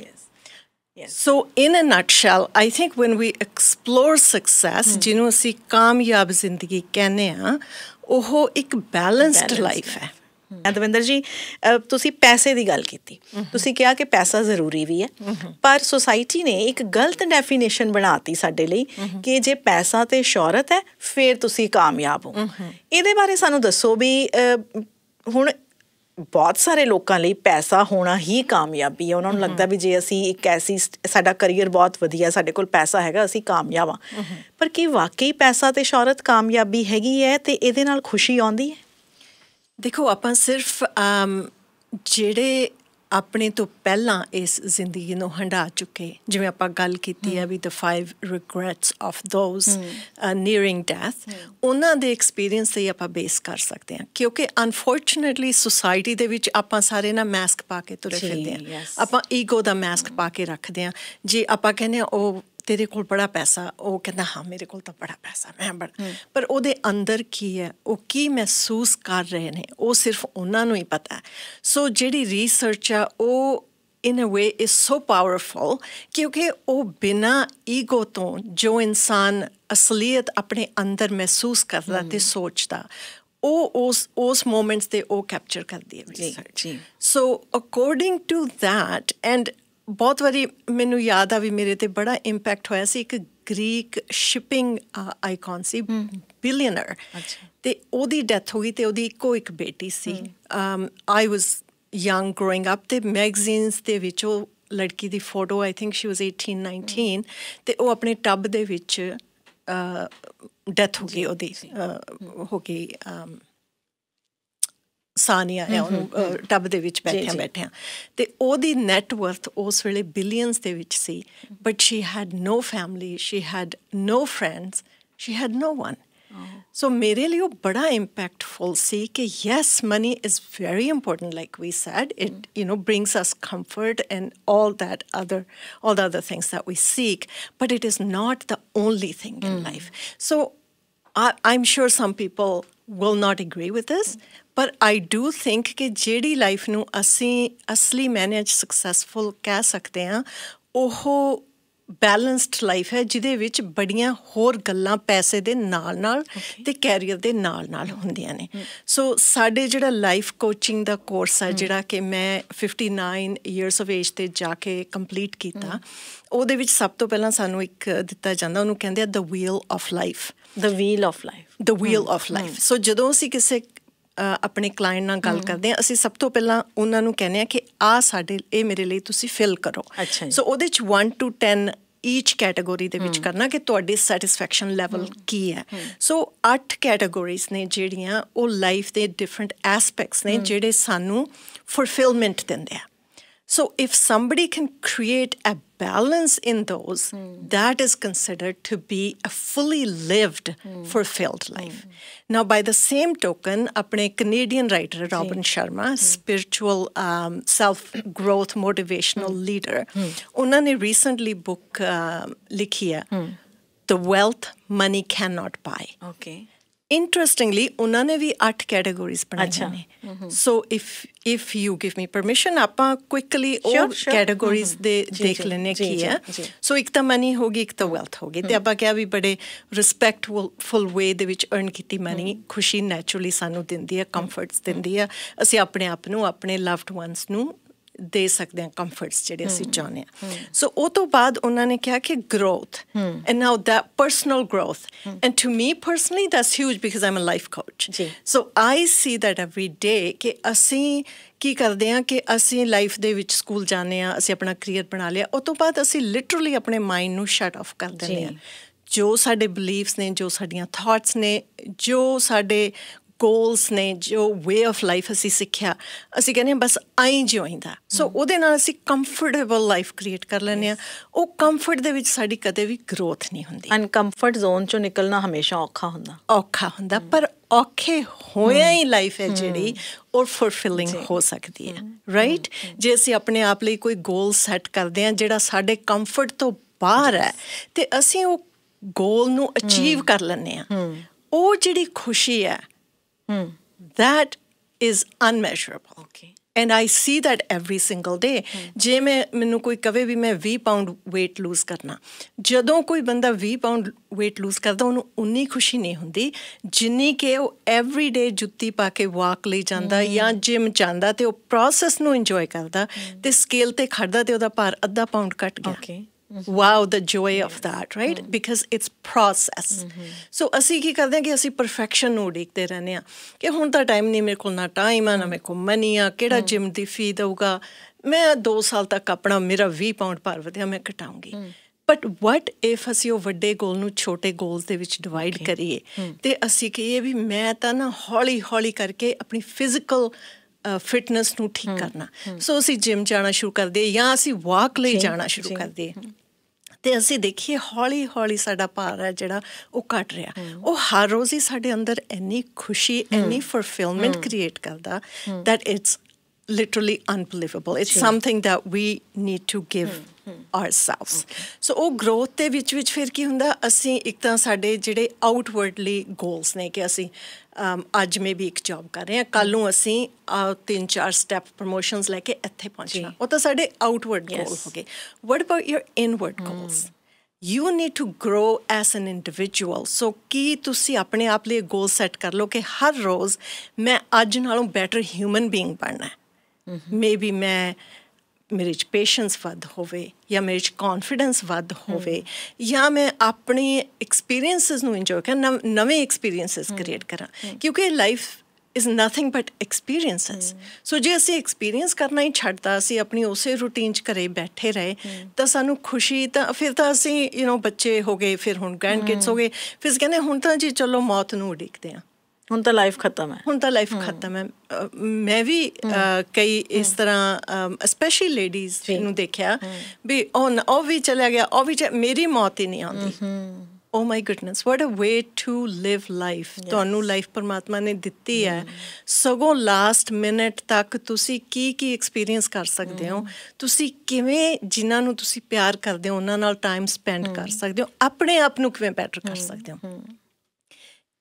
so in a nutshell I think when we explore success ਜਿਹਨੂੰ ਅਸੀਂ ਕਾਮਯਾਬ ਜ਼ਿੰਦਗੀ ਕਹਿੰਦੇ ਆ ਉਹ ਇੱਕ ਬੈਲੈਂਸਡ ਲਾਈਫ ਹੈ ਦਵਿੰਦਰ ਜੀ ਤੁਸੀਂ ਪੈਸੇ ਦੀ ਗੱਲ ਕੀਤੀ ਤੁਸੀਂ ਕਿਹਾ ਕਿ ਪੈਸਾ ਜ਼ਰੂਰੀ ਵੀ ਹੈ ਪਰ ਸੋਸਾਇਟੀ ਨੇ ਇੱਕ ਗਲਤ ਡੈਫੀਨੇਸ਼ਨ ਬਣਾਤੀ ਸਾਡੇ ਲਈ ਕਿ ਜੇ ਪੈਸਾ ਤੇ ਸ਼ੋਹਰਤ ਹੈ ਫਿਰ ਤੁਸੀਂ ਕਾਮਯਾਬ ਹੋ ਇਹਦੇ ਬਾਰੇ ਸਾਨੂੰ ਦੱਸੋ ਵੀ ਹੁਣ ਬਹੁਤ ਸਾਰੇ ਲੋਕਾਂ ਲਈ ਪੈਸਾ ਹੋਣਾ ਹੀ ਕਾਮਯਾਬੀ ਹੈ ਉਹਨਾਂ ਨੂੰ ਲੱਗਦਾ ਵੀ ਜੇ ਅਸੀਂ ਇੱਕ ਐਸੀ ਸਾਡਾ ਕੈਰੀਅਰ ਬਹੁਤ ਵਧੀਆ ਸਾਡੇ ਕੋਲ ਪੈਸਾ ਹੈਗਾ ਅਸੀਂ ਕਾਮਯਾਬ ਆ ਪਰ ਕੀ ਵਾਕਈ ਪੈਸਾ ਤੇ ਸ਼ੋਹਰਤ ਕਾਮਯਾਬੀ ਹੈਗੀ ਹੈ ਤੇ ਇਹਦੇ ਨਾਲ ਖੁਸ਼ੀ ਆਉਂਦੀ ਹੈ ਦੇਖੋ ਆਪਾਂ ਸਿਰਫ ਜਿਹੜੇ ਆਪਣੇ ਤੋਂ ਪਹਿਲਾਂ ਇਸ ਜ਼ਿੰਦਗੀ ਨੂੰ ਹੰਡਾ ਚੁੱਕੇ ਜਿਵੇਂ ਆਪਾਂ ਗੱਲ ਕੀਤੀ ਹੈ ਵੀ the five regrets of those nearing death ਉਹਨਾਂ ਦੇ ਐਕਸਪੀਰੀਅੰਸ ਤੇ ਆਪਾਂ ਬੇਸ ਕਰ ਸਕਦੇ ਹਾਂ ਕਿਉਂਕਿ ਅਨਫੋਰਚੂਨੇਟਲੀ ਸੋਸਾਇਟੀ ਦੇ ਵਿੱਚ ਆਪਾਂ ਸਾਰੇ ਨਾ ਮਾਸਕ ਪਾ ਕੇ ਤੁਰੇ ਫਿਰਦੇ ਹਾਂ ਆਪਾਂ ਈਗੋ ਦਾ ਮਾਸਕ ਪਾ ਕੇ ਰੱਖਦੇ ਹਾਂ ਜੇ ਆਪਾਂ ਕਹਿੰਦੇ ਆ ਉਹ ਤੇਰੇ ਕੋਲ ਬੜਾ ਪੈਸਾ ਉਹ ਕਹਿੰਦਾ ਹਾਂ ਮੇਰੇ ਕੋਲ ਤਾਂ ਬੜਾ ਪੈਸਾ ਮੈਂ ਬੜਾ ਪਰ ਉਹਦੇ ਅੰਦਰ ਕੀ ਹੈ ਉਹ ਕੀ ਮਹਿਸੂਸ ਕਰ ਰਹੇ ਨੇ ਉਹ ਸਿਰਫ ਉਹਨਾਂ ਨੂੰ ਹੀ ਪਤਾ ਸੋ ਜਿਹੜੀ ਰਿਸਰਚ ਆ ਉਹ ਇਨ ਅ ਵੇ ਇਜ਼ ਸੋ ਪਾਵਰਫੁਲ ਕਿਉਂਕਿ ਉਹ ਬਿਨਾ ਈਗੋ ਤੋਂ ਜੋ ਇਨਸਾਨ ਅਸਲੀਅਤ ਆਪਣੇ ਅੰਦਰ ਮਹਿਸੂਸ ਕਰਦਾ ਤੇ ਸੋਚਦਾ ਉਹ ਉਸ ਉਸ ਮੋਮੈਂਟਸ ਤੇ ਉਹ ਕੈਪਚਰ ਕਰਦੀ ਹੈ research so according to that and ਬਹੁਤ ਵਾਰੀ ਮੈਨੂੰ ਯਾਦ ਆ ਵੀ ਮੇਰੇ ਤੇ ਬੜਾ ਇੰਪੈਕਟ ਹੋਇਆ ਸੀ ਇੱਕ ਗ੍ਰੀਕ ਸ਼ਿਪਿੰਗ ਆਈਕਨ ਸੀ ਬਿਲੀਅਨਰ ਤੇ ਉਹਦੀ ਡੈਥ ਹੋ ਗਈ ਤੇ ਉਹਦੀ ਇੱਕੋ ਇੱਕ ਬੇਟੀ ਸੀ I was young growing up ਤੇ ਮੈਗਜ਼ੀਨਸ ਦੇ ਵਿੱਚ ਉਹ ਲੜਕੀ ਦੀ photo I think she was 18 19 ਤੇ ਉਹ ਆਪਣੇ ਟੱਬ ਦੇ ਵਿੱਚ ਡੈਥ ਹੋ ਗਈ ਉਹਦੀ ਹੋ ਗਈ ਸਾਨੀਆ ਹੈ ਉਹਨੂੰ ਟੱਬ ਦੇ ਵਿੱਚ ਬੈਠਿਆਂ ਬੈਠਿਆਂ ਤੇ ਉਹਦੀ ਨੈਟ ਵਰਥ ਉਸ ਵੇਲੇ ਬਿਲੀਅਨਸ ਦੇ ਵਿੱਚ ਸੀ but she had no family she had no friends she had no one so ਮੇਰੇ ਲਈ ਉਹ ਬੜਾ ਇੰਪੈਕਟਫੁਲ ਸੀ ਕਿ yes money is very important like we said it you know brings us comfort and all that other all the other things that we seek but it is not the only thing in life so I am sure some people will not agree with this, ਪਰ I do think ਕਿ ਜਿਹੜੀ life ਨੂੰ ਅਸੀਂ ਅਸਲੀ manage successful ਕਹਿ ਸਕਦੇ ਹਾਂ ਉਹ ਬੈਲੈਂਸਡ ਲਾਈਫ ਹੈ ਜਿਹਦੇ ਵਿੱਚ ਬੜੀਆਂ ਹੋਰ ਗੱਲਾਂ ਪੈਸੇ ਦੇ ਨਾਲ-ਨਾਲ ਤੇ ਕੈਰੀਅਰ ਦੇ ਨਾਲ-ਨਾਲ ਹੁੰਦੀਆਂ ਨੇ ਸੋ mm. ਸਾਡੇ ਜਿਹੜਾ ਲਾਈਫ ਕੋਚਿੰਗ ਦਾ ਕੋਰਸ ਹੈ mm. ਜਿਹੜਾ ਕਿ ਮੈਂ 59 ইয়ার্স ਆਫ ਏਜ ਤੇ ਜਾ ਕੇ ਕੰਪਲੀਟ ਕੀਤਾ mm. ਉਹਦੇ ਵਿੱਚ ਸਭ ਤੋਂ ਪਹਿਲਾਂ ਸਾਨੂੰ ਇੱਕ ਦਿੱਤਾ ਜਾਂਦਾ ਉਹਨੂੰ ਕਹਿੰਦੇ ਆ the wheel of life the wheel of life the wheel of life so ਜਦੋਂ ਅਸੀਂ ਕਿਸੇ ਆਪਣੇ ਕਲਾਇੰਟ ਨਾਲ ਗੱਲ ਕਰਦੇ ਆ ਅਸੀਂ ਸਭ ਤੋਂ ਪਹਿਲਾਂ ਉਹਨਾਂ ਨੂੰ ਕਹਿੰਦੇ ਆ ਕਿ ਆ ਸਾਡੇ ਇਹ ਮੇਰੇ ਲਈ ਤੁਸੀਂ ਫਿਲ ਕਰੋ ਸੋ ਉਹਦੇ ਚ 1 ਟੂ 10 ਈਚ ਕੈਟਾਗਰੀ ਦੇ ਵਿੱਚ ਕਰਨਾ ਕਿ ਤੁਹਾਡੀ ਸੈਟੀਸਫੈਕਸ਼ਨ ਲੈਵਲ ਕੀ ਹੈ ਸੋ 8 ਕੈਟਾਗਰੀਜ਼ ਨੇ ਜਿਹੜੀਆਂ ਉਹ ਲਾਈਫ ਦੇ ਡਿਫਰੈਂਟ ਐਸਪੈਕਟਸ ਨੇ ਜਿਹੜੇ ਸਾਨੂੰ ਫੁਲਫਿਲਮੈਂਟ ਦਿੰਦੇ ਆ So if somebody can create a balance in those, mm. that is considered to be a fully lived, mm. fulfilled life. Mm. Now, by the same token, apne Canadian writer Robin Sharma, hmm. spiritual um, self-growth motivational hmm. leader, mm. recently book uh, um, hmm. likhi The Wealth Money Cannot Buy. Okay. Interestingly ਉਹਨਾਂ ਨੇ ਵੀ 8 categories ਬਣਾਈਆਂ ਨੇ so if if you give me permission ਆਪਾਂ quickly ਉਹ categories ਦੇ ਦੇਖ ਲੈਨੇ ਕੀ ਹੈ ਸੋ ਇੱਕ ਤਾਂ ਮਨੀ ਹੋਗੀ ਇੱਕ ਤਾਂ ਵੈਲਥ ਹੋਗੀ ਤੇ ਆਪਾਂ ਕਿਹਾ ਵੀ ਬੜੇ ਰਿਸਪੈਕਟਫੁਲ ਵੇ ਦੇ ਵਿੱਚ ਅਰਨ ਕੀਤੀ ਮਨੀ ਖੁਸ਼ੀ ਨੇਚਰਲੀ ਸਾਨੂੰ ਦਿੰਦੀ ਹੈ ਕੰਫਰਟਸ ਦਿੰਦੀ ਹੈ ਅਸੀਂ ਆਪਣੇ ਆਪ ਨੂੰ ਆਪਣੇ ਲਵਡ ਵਨਸ ਨੂੰ ਦੇ ਸਕਦੇ ਹਾਂ ਕੰਫਰਟਸ ਜਿਹੜੇ ਅਸੀਂ ਚਾਹੁੰਦੇ ਹਾਂ ਸੋ ਉਹ ਤੋਂ ਬਾਅਦ ਉਹਨਾਂ ਨੇ ਕਿਹਾ ਕਿ growth and now that personal growth and to me personally that's huge because I'm a life coach so I see that every day ਕਿ ਅਸੀਂ ਕੀ ਕਰਦੇ ਆ ਕਿ ਅਸੀਂ ਲਾਈਫ ਦੇ ਵਿੱਚ ਸਕੂਲ ਜਾਂਦੇ ਆ ਅਸੀਂ ਆਪਣਾ ਕਰੀਅਰ ਬਣਾ ਲਿਆ ਉਸ ਤੋਂ ਬਾਅਦ ਅਸੀਂ ਲਿਟਰਲੀ ਆਪਣੇ ਮਾਈਂਡ ਨੂੰ ਸ਼ਟ ਆਫ ਕਰ ਦਿੰਦੇ ਆ ਜੋ ਸਾਡੇ ਬਲੀਫਸ ਨੇ ਜੋ ਸਾਡੀਆਂ ਥਾਟਸ ਨੇ ਜੋ ਸਾਡੇ ਗੋਲਸ ਨੇ ਜੋ ਵੇ ਆਫ ਲਾਈਫ ਅਸੀਂ ਸਿੱਖਿਆ ਅਸੀਂ ਕਹਿੰਦੇ ਹਾਂ ਬਸ ਐਂ ਜਿਉਂਦਾ ਸੋ ਉਹਦੇ ਨਾਲ ਅਸੀਂ ਕੰਫਰਟੇਬਲ ਲਾਈਫ ਕ੍ਰੀਏਟ ਕਰ ਲੈਂਦੇ ਆ ਉਹ ਕੰਫਰਟ ਦੇ ਵਿੱਚ ਸਾਡੀ ਕਦੇ ਵੀ ਗਰੋਥ ਨਹੀਂ ਹੁੰਦੀ ਅਨਕੰਫਰਟ ਜ਼ੋਨ ਚੋਂ ਨਿਕਲਣਾ ਹਮੇਸ਼ਾ ਔਖਾ ਹੁੰਦਾ ਔਖਾ ਹੁੰਦਾ ਪਰ ਔਖੇ ਹੋਇਆ ਹੀ ਲਾਈਫ ਹੈ ਜਿਹੜੀ ਔਰ ਫੁਲਫਿਲਿੰਗ ਹੋ ਸਕਦੀ ਹੈ ਰਾਈਟ ਜੇ ਅਸੀਂ ਆਪਣੇ ਆਪ ਲਈ ਕੋਈ ਗੋਲ ਸੈੱਟ ਕਰਦੇ ਆ ਜਿਹੜਾ ਸਾਡੇ ਕੰਫਰਟ ਤੋਂ ਬਾਹਰ ਹੈ ਤੇ ਅਸੀਂ ਉਹ ਗੋਲ ਨੂੰ ਅਚੀਵ ਕਰ ਲੈਂਦੇ ਆ ਉਹ ਜਿਹੜੀ ਖੁਸ਼ੀ ਹੈ Mm. That is unmeasurable. Okay. And I see that every single day ਜੇ ਮੈਂ ਮੈਨੂੰ ਕੋਈ ਕਵੇ ਵੀ ਮੈਂ 20 ਪਾਉਂਡ weight lose ਕਰਨਾ ਜਦੋਂ ਕੋਈ ਬੰਦਾ 20 ਪਾਉਂਡ weight lose ਕਰਦਾ ਉਹਨੂੰ ਉਨੀ ਖੁਸ਼ੀ ਨਹੀਂ ਹੁੰਦੀ ਜਿੰਨੀ ਕਿ ਉਹ ਐਵਰੀ ਡੇ ਜੁੱਤੀ ਪਾ ਕੇ ਵਾਕ ਲਈ ਜਾਂਦਾ ਜਾਂ ਜਿਮ ਜਾਂਦਾ ਤੇ ਉਹ ਪ੍ਰੋਸੈਸ ਨੂੰ ਇੰਜੋਏ ਕਰਦਾ ਤੇ ਸਕੇਲ ਤੇ ਖੜਦਾ ਤੇ ਉਹਦਾ ਭਾਰ ਅੱਧਾ ਪਾਉਂਡ ਘਟ ਗਿਆ Mm-hmm. wow the joy of that right mm-hmm. because it's process mm-hmm. so ਅਸੀਂ ਕੀ ਕਰਦੇ ਹਾਂ ਕਿ ਅਸੀਂ ਪਰਫੈਕਸ਼ਨ ਨੂੰ ਉਡੀਕਦੇ ਰਹਿੰਦੇ ਆ ਕਿ ਹੁਣ ਤਾਂ ਟਾਈਮ ਨਹੀਂ ਮੇਰੇ ਕੋਲ ਨਾ ਟਾਈਮ ਆ ਨਾ mm. ਮੇਰੇ ਕੋਲ ਮਨੀ ਆ ਕਿਹੜਾ ਜਿਮ mm. ਦੀ ਫੀ ਦਊਗਾ ਮੈਂ 2 ਸਾਲ ਤੱਕ ਆਪਣਾ ਮੇਰਾ 20 ਪਾਉਂਡ ਭਾਰ ਵਧਿਆ ਮੈਂ ਘਟਾਉਂਗੀ ਬਟ ਵਾਟ ਇਫ ਅਸੀਂ ਉਹ ਵੱਡੇ ਗੋਲ ਨੂੰ ਛੋਟੇ ਗੋਲਸ ਦੇ ਵਿੱਚ ਡਿਵਾਈਡ ਕਰੀਏ mm. ਤੇ ਅਸੀਂ ਕਹੀਏ ਵੀ ਮੈਂ ਤਾਂ ਨਾ ਹੌਲੀ ਹੌਲੀ ਕਰਕੇ ਆਪਣੀ ਫਿਜ਼ੀਕਲ ਫਿਟਨੈਸ ਨੂੰ ਠੀਕ ਕਰਨਾ ਸੋ ਅਸੀਂ ਜਿਮ ਜਾਣਾ ਸ਼ੁਰੂ ਕਰਦੇ ਜਾਂ ਅਸੀਂ ਵਾਕ ਲਈ ਜਾਣਾ ਸ਼ੁਰੂ ਕਰਦੇ ਤੇ ਅਸੀਂ ਦੇਖੀਏ ਹੌਲੀ ਹੌਲੀ ਸਾਡਾ ਭਾਰ ਹੈ ਜਿਹੜਾ ਉਹ ਘਟ ਰਿਹਾ ਉਹ ਹਰ ਰੋਜ਼ ਹੀ ਸਾਡੇ ਅੰਦਰ ਇੰਨੀ ਖੁਸ਼ੀ ਇੰਨੀ ਫੁਲਫਿਲਮੈਂਟ ਕ੍ਰੀਏਟ ਕਰਦਾ that it's literally unbelievable it's something that we need to give ourselves ਸੋ ਉਹ ਗਰੋਥ ਦੇ ਵਿੱਚ ਵਿੱਚ ਫਿਰ ਕੀ ਹੁੰਦਾ ਅਸੀਂ ਇੱਕ ਤਾਂ ਸਾਡੇ ਜਿਹੜੇ ਆਊਟਵਰਡਲੀ ਗੋਲਸ ਨੇ ਕਿ ਅਸੀਂ ਅੱਜ ਮੇ ਵੀ ਇੱਕ ਜੌਬ ਕਰ ਰਹੇ ਹਾਂ ਕੱਲ ਨੂੰ ਅਸੀਂ ਤਿੰਨ ਚਾਰ ਸਟੈਪ ਪ੍ਰੋਮੋਸ਼ਨਸ ਲੈ ਕੇ ਇੱਥੇ ਪਹੁੰਚਣਾ ਉਹ ਤਾਂ ਸਾਡੇ ਆਊਟਵਰਡ ਗੋਲ ਹੋ ਗਏ what about your inward goals you need to grow as an individual so ਕੀ ਤੁਸੀਂ ਆਪਣੇ ਆਪ ਲਈ ਗੋਲ ਸੈੱਟ ਕਰ ਲਓ ਕਿ ਹਰ ਰੋਜ਼ ਮੈਂ ਅੱਜ ਨਾਲੋਂ ਬੈਟਰ ਹਿਊਮਨ ਬੀਇੰਗ ਬਣਨਾ ਹੈ ਮੇਬੀ ਮੈਂ ਮੇਰੇ 'ਚ ਪੇਸ਼ੈਂਸ ਵੱਧ ਹੋਵੇ ਜਾਂ ਮੇਰੇ 'ਚ ਕੌਨਫੀਡੈਂਸ ਵੱਧ ਹੋਵੇ ਜਾਂ ਮੈਂ ਆਪਣੇ ਐਕਸਪੀਰੀਐਂਸਸ ਨੂੰ ਇੰਜੋਏ ਕਰਾਂ ਨਵੇਂ ਐਕਸਪੀਰੀਐਂਸਸ ਕ੍ਰੀਏਟ ਕਰਾਂ ਕਿਉਂਕਿ life is nothing but experiences so ਜੇ ਅਸੀਂ ਐਕਸਪੀਰੀਐਂਸ ਕਰਨਾ ਹੀ ਛੱਡਤਾ ਅਸੀਂ ਆਪਣੀ ਉਸੇ ਰੁਟੀਨ 'ਚ ਘਰੇ ਬੈਠੇ ਰਹੇ ਤਾਂ ਸਾਨੂੰ ਖੁਸ਼ੀ ਤਾਂ ਫਿਰ ਤਾਂ ਅਸੀਂ ਯੂ نو ਬੱਚੇ ਹੋ ਗਏ ਫਿਰ ਹੁਣ ਗ੍ਰੈਂਡ ਕਿਡਸ ਹੋ ਗਏ ਫਿਰ ਕਹਿੰਦੇ ਹੁਣ ਤਾਂ ਜੀ ਚਲੋ ਮੌਤ ਨੂੰ ਉਡੀਕਦੇ ਆਂ ਹੁਣ ਤਾਂ ਲਾਈਫ ਖਤਮ ਹੈ ਹੁਣ ਤਾਂ ਲਾਈਫ ਖਤਮ ਹੈ ਮੈਂ ਵੀ ਕਈ ਇਸ ਤਰ੍ਹਾਂ ਸਪੈਸ਼ਲ ਲੇਡੀਜ਼ ਨੂੰ ਦੇਖਿਆ ਵੀ ਉਹ ਉਹ ਵੀ ਚਲਾ ਗਿਆ ਉਹ ਵੀ ਮੇਰੀ ਮੌਤ ਹੀ ਨਹੀਂ ਆਉਂਦੀ oh my goodness what a way to live life ਤੁਹਾਨੂੰ ਲਾਈਫ ਪਰਮਾਤਮਾ ਨੇ ਦਿੱਤੀ ਹੈ ਸਗੋਂ ਲਾਸਟ ਮਿੰਟ ਤੱਕ ਤੁਸੀਂ ਕੀ ਕੀ ਐਕਸਪੀਰੀਅੰਸ ਕਰ ਸਕਦੇ ਹੋ ਤੁਸੀਂ ਕਿਵੇਂ ਜਿਨ੍ਹਾਂ ਨੂੰ ਤੁਸੀਂ ਪਿਆਰ ਕਰਦੇ ਹੋ ਉਹਨਾਂ ਨਾਲ ਟਾਈਮ ਸਪੈਂਡ ਕਰ ਸਕਦੇ ਹੋ ਆਪਣੇ ਆਪ ਨੂੰ ਕਿਵੇਂ ਬੈਟਰ ਕਰ ਸਕਦੇ ਹੋ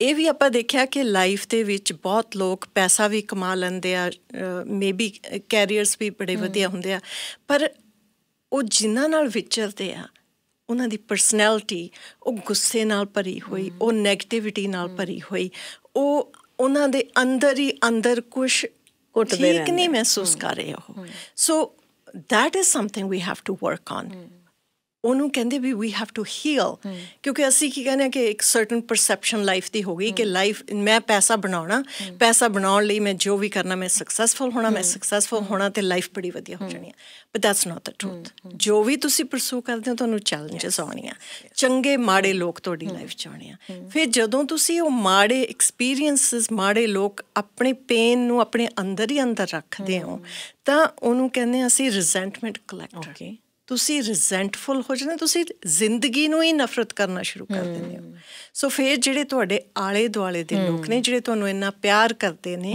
ਇਹ ਵੀ ਆਪਾਂ ਦੇਖਿਆ ਕਿ ਲਾਈਫ ਦੇ ਵਿੱਚ ਬਹੁਤ ਲੋਕ ਪੈਸਾ ਵੀ ਕਮਾ ਲੈਂਦੇ ਆ ਮੇਬੀ ਕੈਰੀਅਰਸ ਵੀ ਬੜੇ ਵਧੀਆ ਹੁੰਦੇ ਆ ਪਰ ਉਹ ਜਿਨ੍ਹਾਂ ਨਾਲ ਵਿਚਰਦੇ ਆ ਉਹਨਾਂ ਦੀ ਪਰਸਨੈਲਿਟੀ ਉਹ ਗੁੱਸੇ ਨਾਲ ਭਰੀ ਹੋਈ ਉਹ ਨੈਗੇਟਿਵਿਟੀ ਨਾਲ ਭਰੀ ਹੋਈ ਉਹ ਉਹਨਾਂ ਦੇ ਅੰਦਰ ਹੀ ਅੰਦਰ ਕੁਝ ਘੁੱਟਦੇ ਰਹਿੰਦੇ ਠੀਕ ਨਹੀਂ ਮਹਿਸੂਸ ਕਰ ਰਹੇ ਹੋ ਸੋ that is something we have to work on. Mm. ਉਹਨੂੰ ਕਹਿੰਦੇ ਵੀ ਵੀ ਹੈਵ ਟੂ ਹੀਲ ਕਿਉਂਕਿ ਅਸੀਂ ਕੀ ਕਹਿੰਦੇ ਆ ਕਿ ਇੱਕ ਸਰਟਨ ਪਰਸੈਪਸ਼ਨ ਲਾਈਫ ਦੀ ਹੋ ਗਈ ਕਿ ਲਾਈਫ ਮੈਂ ਪੈਸਾ ਬਣਾਉਣਾ ਪੈਸਾ ਬਣਾਉਣ ਲਈ ਮੈਂ ਜੋ ਵੀ ਕਰਨਾ ਮੈਂ ਸਕਸੈਸਫੁਲ ਹੋਣਾ ਮੈਂ ਸਕਸੈਸਫੁਲ ਹੋਣਾ ਤੇ ਲਾਈਫ ਬੜੀ ਵਧੀਆ ਹੋ ਜਾਣੀ ਹੈ but that's not the truth ਜੋ ਵੀ ਤੁਸੀਂ ਪਰਸੂ ਕਰਦੇ ਹੋ ਤੁਹਾਨੂੰ ਚੈਲੰਜਸ ਆਉਣੀਆਂ ਚੰਗੇ ਮਾੜੇ ਲੋਕ ਤੁਹਾਡੀ ਲਾਈਫ ਚ ਆਉਣੇ ਆ ਫਿਰ ਜਦੋਂ ਤੁਸੀਂ ਉਹ ਮਾੜੇ ਐਕਸਪੀਰੀਐਂਸਸ ਮਾੜੇ ਲੋਕ ਆਪਣੇ ਪੇਨ ਨੂੰ ਆਪਣੇ ਅੰਦਰ ਹੀ ਅੰਦਰ ਰੱਖਦੇ ਹੋ ਤਾਂ ਉਹਨੂੰ ਕਹਿੰਦੇ ਅਸੀਂ ਰਿਜ਼ੈਂਟਮੈਂਟ ਕਲੈਕਟਰ ਤੁਸੀਂ ਰਿਜ਼ੈਂਟਫੁਲ ਹੋ ਜਾਂਦੇ ਤੁਸੀਂ ਜ਼ਿੰਦਗੀ ਨੂੰ ਹੀ ਨਫ਼ਰਤ ਕਰਨਾ ਸ਼ੁਰੂ ਕਰ ਦਿੰਦੇ ਹੋ ਸੋ ਫਿਰ ਜਿਹੜੇ ਤੁਹਾਡੇ ਆਲੇ ਦੁਆਲੇ ਦੇ ਲੋਕ ਨੇ ਜਿਹੜੇ ਤੁਹਾਨੂੰ ਇੰਨਾ ਪਿਆਰ ਕਰਦੇ ਨੇ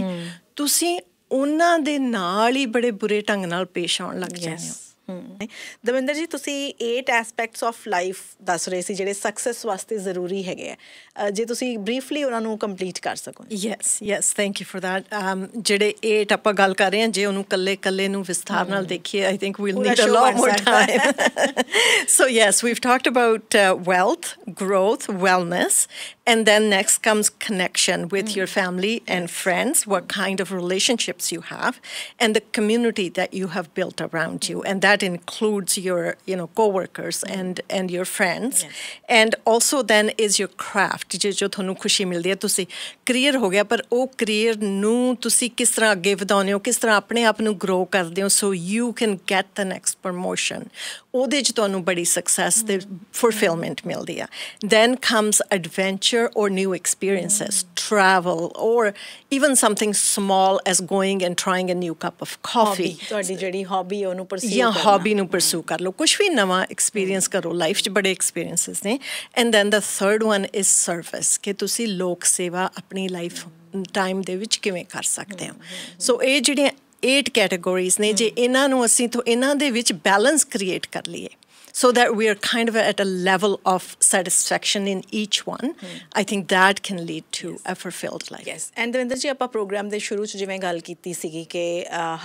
ਤੁਸੀਂ ਉਹਨਾਂ ਦੇ ਨਾਲ ਹੀ ਬੜੇ ਬੁਰੇ ਢੰਗ ਨਾਲ ਪੇਸ਼ ਆਉਣ ਲੱਗ ਜਾਂਦੇ ਹੋ ਦਵਿੰਦਰ ਜੀ ਤੁਸੀਂ 8 ਐਸਪੈਕਟਸ ਆਫ ਲਾਈਫ ਦੱਸ ਰਹੇ ਸੀ ਜਿਹੜੇ ਸਕਸੈਸ ਵਾਸਤੇ ਜ਼ਰੂਰੀ ਹੈਗੇ ਆ ਜੇ ਤੁਸੀਂ ਬਰੀਫਲੀ ਉਹਨਾਂ ਨੂੰ ਕੰਪਲੀਟ ਕਰ ਸਕੋ yes yes thank you for um ਜਿਹੜੇ 8 ਆਪਾਂ ਗੱਲ ਕਰ ਰਹੇ ਹਾਂ ਜੇ ਉਹਨੂੰ ਕੱਲੇ ਕੱਲੇ ਨੂੰ ਵਿਸਥਾਰ ਨਾਲ ਦੇਖੀਏ I think we'll need a lot more time so yes we've talked about wealth growth wellness And then next comes connection with mm. your family and friends, what kind of relationships you have, and the community that you have built around you. And that includes your, you know, coworkers mm-hmm. and and your friends. Yes. And also then is your craft ਜੋ ਤੁਹਾਨੂੰ ਖੁਸ਼ੀ ਮਿਲਦੀ ਹੈ ਤੁਸੀਂ career ਹੋ ਗਿਆ ਪਰ ਉਹ ਕਰੀਅਰ ਨੂੰ ਤੁਸੀਂ ਕਿਸ ਤਰ੍ਹਾਂ ਅੱਗੇ ਵਧਾਉਂਦੇ ਹੋ ਕਿਸ ਤਰ੍ਹਾਂ ਆਪਣੇ ਆਪ ਨੂੰ ਗਰੋ ਕਰਦੇ ਹੋ ਸੋ ਯੂ ਕੈਨ ਗੈਟ ਉਹਦੇ 'ਚ ਤੁਹਾਨੂੰ ਬੜੀ ਸਕਸੈਸ ਤੇ ਫੁਲਫਿਲਮੈਂਟ ਮਿਲਦੀ ਆ then comes adventure or new experiences travel or even something small as going and trying a new cup of coffee ਤੁਹਾਡੀ ਜਿਹੜੀ ਹੌਬੀ ਉਹਨੂੰ ਪਰਸੂ ਜਾਂ ਹੌਬੀ ਨੂੰ ਪਰਸੂ mm. ਕਰ ਲਓ ਕੁਝ ਵੀ ਨਵਾਂ ਐਕਸਪੀਰੀਐਂਸ mm. ਕਰੋ ਲਾਈਫ 'ਚ ਬੜੇ ਐਕਸਪੀਰੀਐਂਸਸ ਨੇ and then the third one is service ਕਿ ਤੁਸੀਂ ਲੋਕ ਸੇਵਾ ਆਪਣੀ ਲਾਈਫ ਟਾਈਮ mm. ਦੇ ਵਿੱਚ ਕਿਵੇਂ ਕਰ ਸਕਦੇ ਹੋ ਸੋ mm-hmm. ਇਹ ਜਿਹੜੀਆਂ 8 ਕੈਟਾਗੋਰੀਜ਼ ਨੇ ਜੇ ਇਹਨਾਂ ਨੂੰ ਅਸੀਂ ਤੋਂ ਇਹਨਾਂ ਦੇ ਵਿੱਚ ਬੈਲੈਂਸ ਕ੍ਰੀਏਟ ਕਰ ਲਈਏ so that we are kind of at a level of satisfaction in each one mm. i think that can lead to yes. a fulfilled life yes and devinder ji ਆਪਾਂ programme ਦੇ ਸ਼ੁਰੂ ਚ ਜਿਵੇਂ ਗੱਲ ਕੀਤੀ ਸੀਗੀ ਕਿ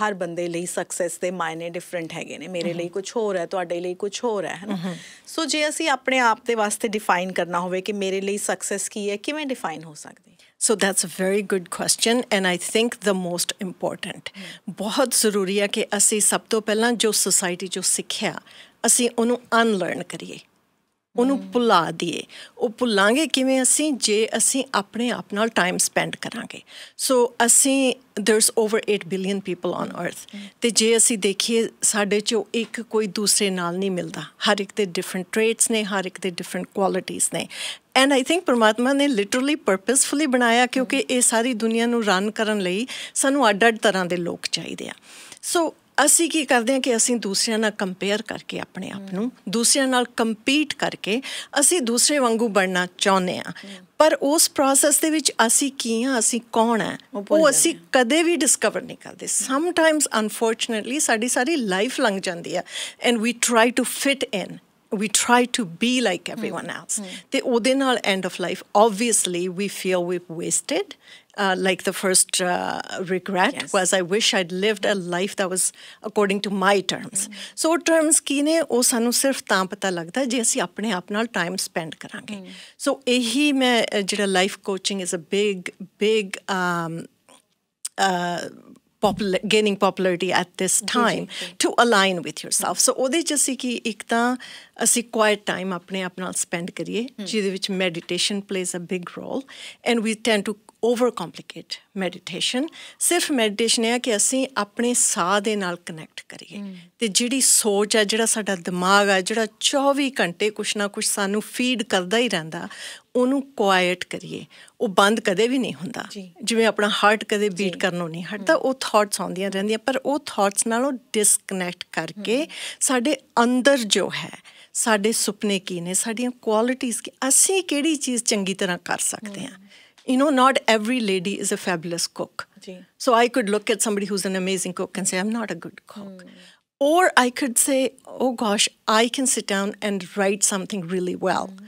ਹਰ ਬੰਦੇ ਲਈ ਸਕਸੈਸ ਦੇ ਮਾਇਨੇ ਡਿਫਰੈਂਟ ਹੈਗੇ ਨੇ ਮੇਰੇ ਲਈ ਕੁਝ ਹੋਰ ਹੈ ਤੁਹਾਡੇ ਲਈ ਕੁਝ ਹੋਰ ਹੈ ਹਨਾ ਸੋ ਜੇ ਅਸੀਂ ਆਪਣੇ ਆਪ ਦੇ ਵਾਸਤੇ ਡਿਫਾਈਨ ਕਰਨਾ ਹੋਵੇ ਕਿ ਮੇਰੇ ਲਈ ਸਕਸੈਸ ਕੀ ਹੈ ਕਿਵੇਂ ਡਿਫਾਈਨ ਹੋ ਸਕਦੀ ਹੈ so that's a very good question and I think the most important ਬਹੁਤ ਜ਼ਰੂਰੀ ਹੈ ਕਿ ਅਸੀਂ ਸਭ ਤੋਂ ਪਹਿਲਾਂ ਜੋ ਸੋਸਾਇਟੀ ਜੋ ਸਿੱਖਿਆ ਅਸੀਂ ਉਹਨੂੰ ਅਨਲਰਨ ਕਰੀਏ ਉਹਨੂੰ ਭੁਲਾ ਦਈਏ ਉਹ ਭੁਲਾਂਗੇ ਕਿਵੇਂ ਅਸੀਂ ਜੇ ਅਸੀਂ ਆਪਣੇ ਆਪ ਨਾਲ ਟਾਈਮ ਸਪੈਂਡ ਕਰਾਂਗੇ ਸੋ ਅਸੀਂ there's over 8 billion people on ਅਰਥ ਤੇ ਜੇ ਅਸੀਂ ਦੇਖੀਏ ਸਾਡੇ ਚੋਂ ਇੱਕ ਕੋਈ ਦੂਸਰੇ ਨਾਲ ਨਹੀਂ ਮਿਲਦਾ ਹਰ ਇੱਕ ਦੇ ਡਿਫਰੈਂਟ ਟ੍ਰੇਟਸ ਨੇ ਹਰ ਇੱਕ ਦੇ ਡਿਫਰੈਂਟ ਕੁਆਲਿਟੀਆਂ ਨੇ ਐਂਡ ਆਈ ਥਿੰਕ ਪਰਮਾਤਮਾ ਨੇ ਲਿਟਰਲੀ ਪਰਪਸਫੁਲੀ ਬਣਾਇਆ ਕਿਉਂਕਿ ਇਹ ਸਾਰੀ ਦੁਨੀਆ ਨੂੰ ਰਨ ਕਰਨ ਲਈ ਸਾਨੂੰ ਅੱਡ-ਅੱਡ ਤਰ੍ਹਾਂ ਦੇ ਲੋਕ ਚਾਹੀਦੇ ਆ ਸੋ ਅਸੀਂ ਕੀ ਕਰਦੇ ਹਾਂ ਕਿ ਅਸੀਂ ਦੂਸਰਿਆਂ ਨਾਲ ਕੰਪੇਅਰ ਕਰਕੇ ਆਪਣੇ ਆਪ ਨੂੰ ਦੂਸਰਿਆਂ ਨਾਲ ਕੰਪੀਟ ਕਰਕੇ ਅਸੀਂ ਦੂਸਰੇ ਵਾਂਗੂ ਬਣਨਾ ਚਾਹੁੰਦੇ ਆ ਪਰ ਉਸ ਪ੍ਰੋਸੈਸ ਦੇ ਵਿੱਚ ਅਸੀਂ ਕੀ ਆ ਅਸੀਂ ਕੌਣ ਆ ਉਹ ਅਸੀਂ ਕਦੇ ਵੀ ਡਿਸਕਵਰ ਨਹੀਂ ਕਰਦੇ ਸਮਟਾਈਮਸ ਅਨਫੋਰਚੂਨੇਟਲੀ ਸਾਡੀ ਸਾਰੀ ਲਾਈਫ ਲੰਘ ਜਾਂਦੀ ਆ and we try to fit in we try to be like everyone else. Mm. The Odinal end of life, obviously, we feel we've wasted. Uh, like the first uh, regret yes. was, I wish I'd lived a life that was according to my terms. So ਉਹ terms ਕੀ ਨੇ sanu sirf ਸਿਰਫ lagda, ਪਤਾ ਲੱਗਦਾ apne ਅਸੀਂ ਆਪਣੇ ਆਪ ਨਾਲ ਟਾਈਮ ਸਪੈਂਡ ਕਰਾਂਗੇ ਸੋ ਇਹੀ ਮੈਂ ਜਿਹੜਾ life coaching big. big, big big gaining popularity at this time to align with yourself. So ਉਹਦੇ ਚ ਅਸੀਂ ਕੀ ਇੱਕ ਤਾਂ ਅਸੀਂ ਕੁਆਇਟ ਟਾਈਮ ਆਪਣੇ ਆਪ ਨਾਲ ਸਪੈਂਡ ਕਰੀਏ ਜਿਹਦੇ ਵਿੱਚ meditation plays a big role and we over complicate meditation ਸਿਰਫ ਮੈਡੀਟੇਸ਼ਨ ਹੈ ਕਿ ਅਸੀਂ ਆਪਣੇ ਸਾਹ ਦੇ ਨਾਲ ਕਨੈਕਟ ਕਰੀਏ ਤੇ ਜਿਹੜੀ ਸੋਚ ਹੈ ਜਿਹੜਾ ਸਾਡਾ ਦਿਮਾਗ ਹੈ ਜਿਹੜਾ 24 ਘੰਟੇ ਕੁਛ ਨਾ ਕੁਛ ਸਾਨੂੰ ਫੀਡ ਕਰਦਾ ਹੀ ਰਹਿੰਦਾ ਉਹਨੂੰ ਕੁਆਇਟ ਕਰੀਏ ਉਹ ਬੰਦ ਕਦੇ ਵੀ ਨਹੀਂ ਹੁੰਦਾ ਜਿਵੇਂ ਆਪਣਾ ਹਾਰਟ ਕਦੇ ਬੀਟ ਕਰਨੋਂ ਨਹੀਂ ਹਟਦਾ ਉਹ ਥਾਟਸ ਆਉਂਦੀਆਂ ਰਹਿੰਦੀਆਂ ਪਰ ਉਹ ਥਾਟਸ ਨਾਲੋਂ ਡਿਸਕਨੈਕਟ ਕਰਕੇ ਸਾਡੇ ਅੰਦਰ ਜੋ ਹੈ ਸਾਡੇ ਸੁਪਨੇ ਕੀ ਨੇ ਸਾਡੀਆਂ ਕੁਆਲਿਟੀਆਂ ਕਿ ਅਸੀਂ ਕਿਹੜੀ ਚੀਜ਼ ਚੰਗੀ ਤਰ੍ਹਾਂ ਕਰ ਸਕਦੇ ਹਾਂ you know, not every lady is a fabulous cook. So I could look at somebody who's an amazing cook and say, I'm not a good cook. Hmm. Or I could say, oh gosh, I can sit down and write something really well. Hmm.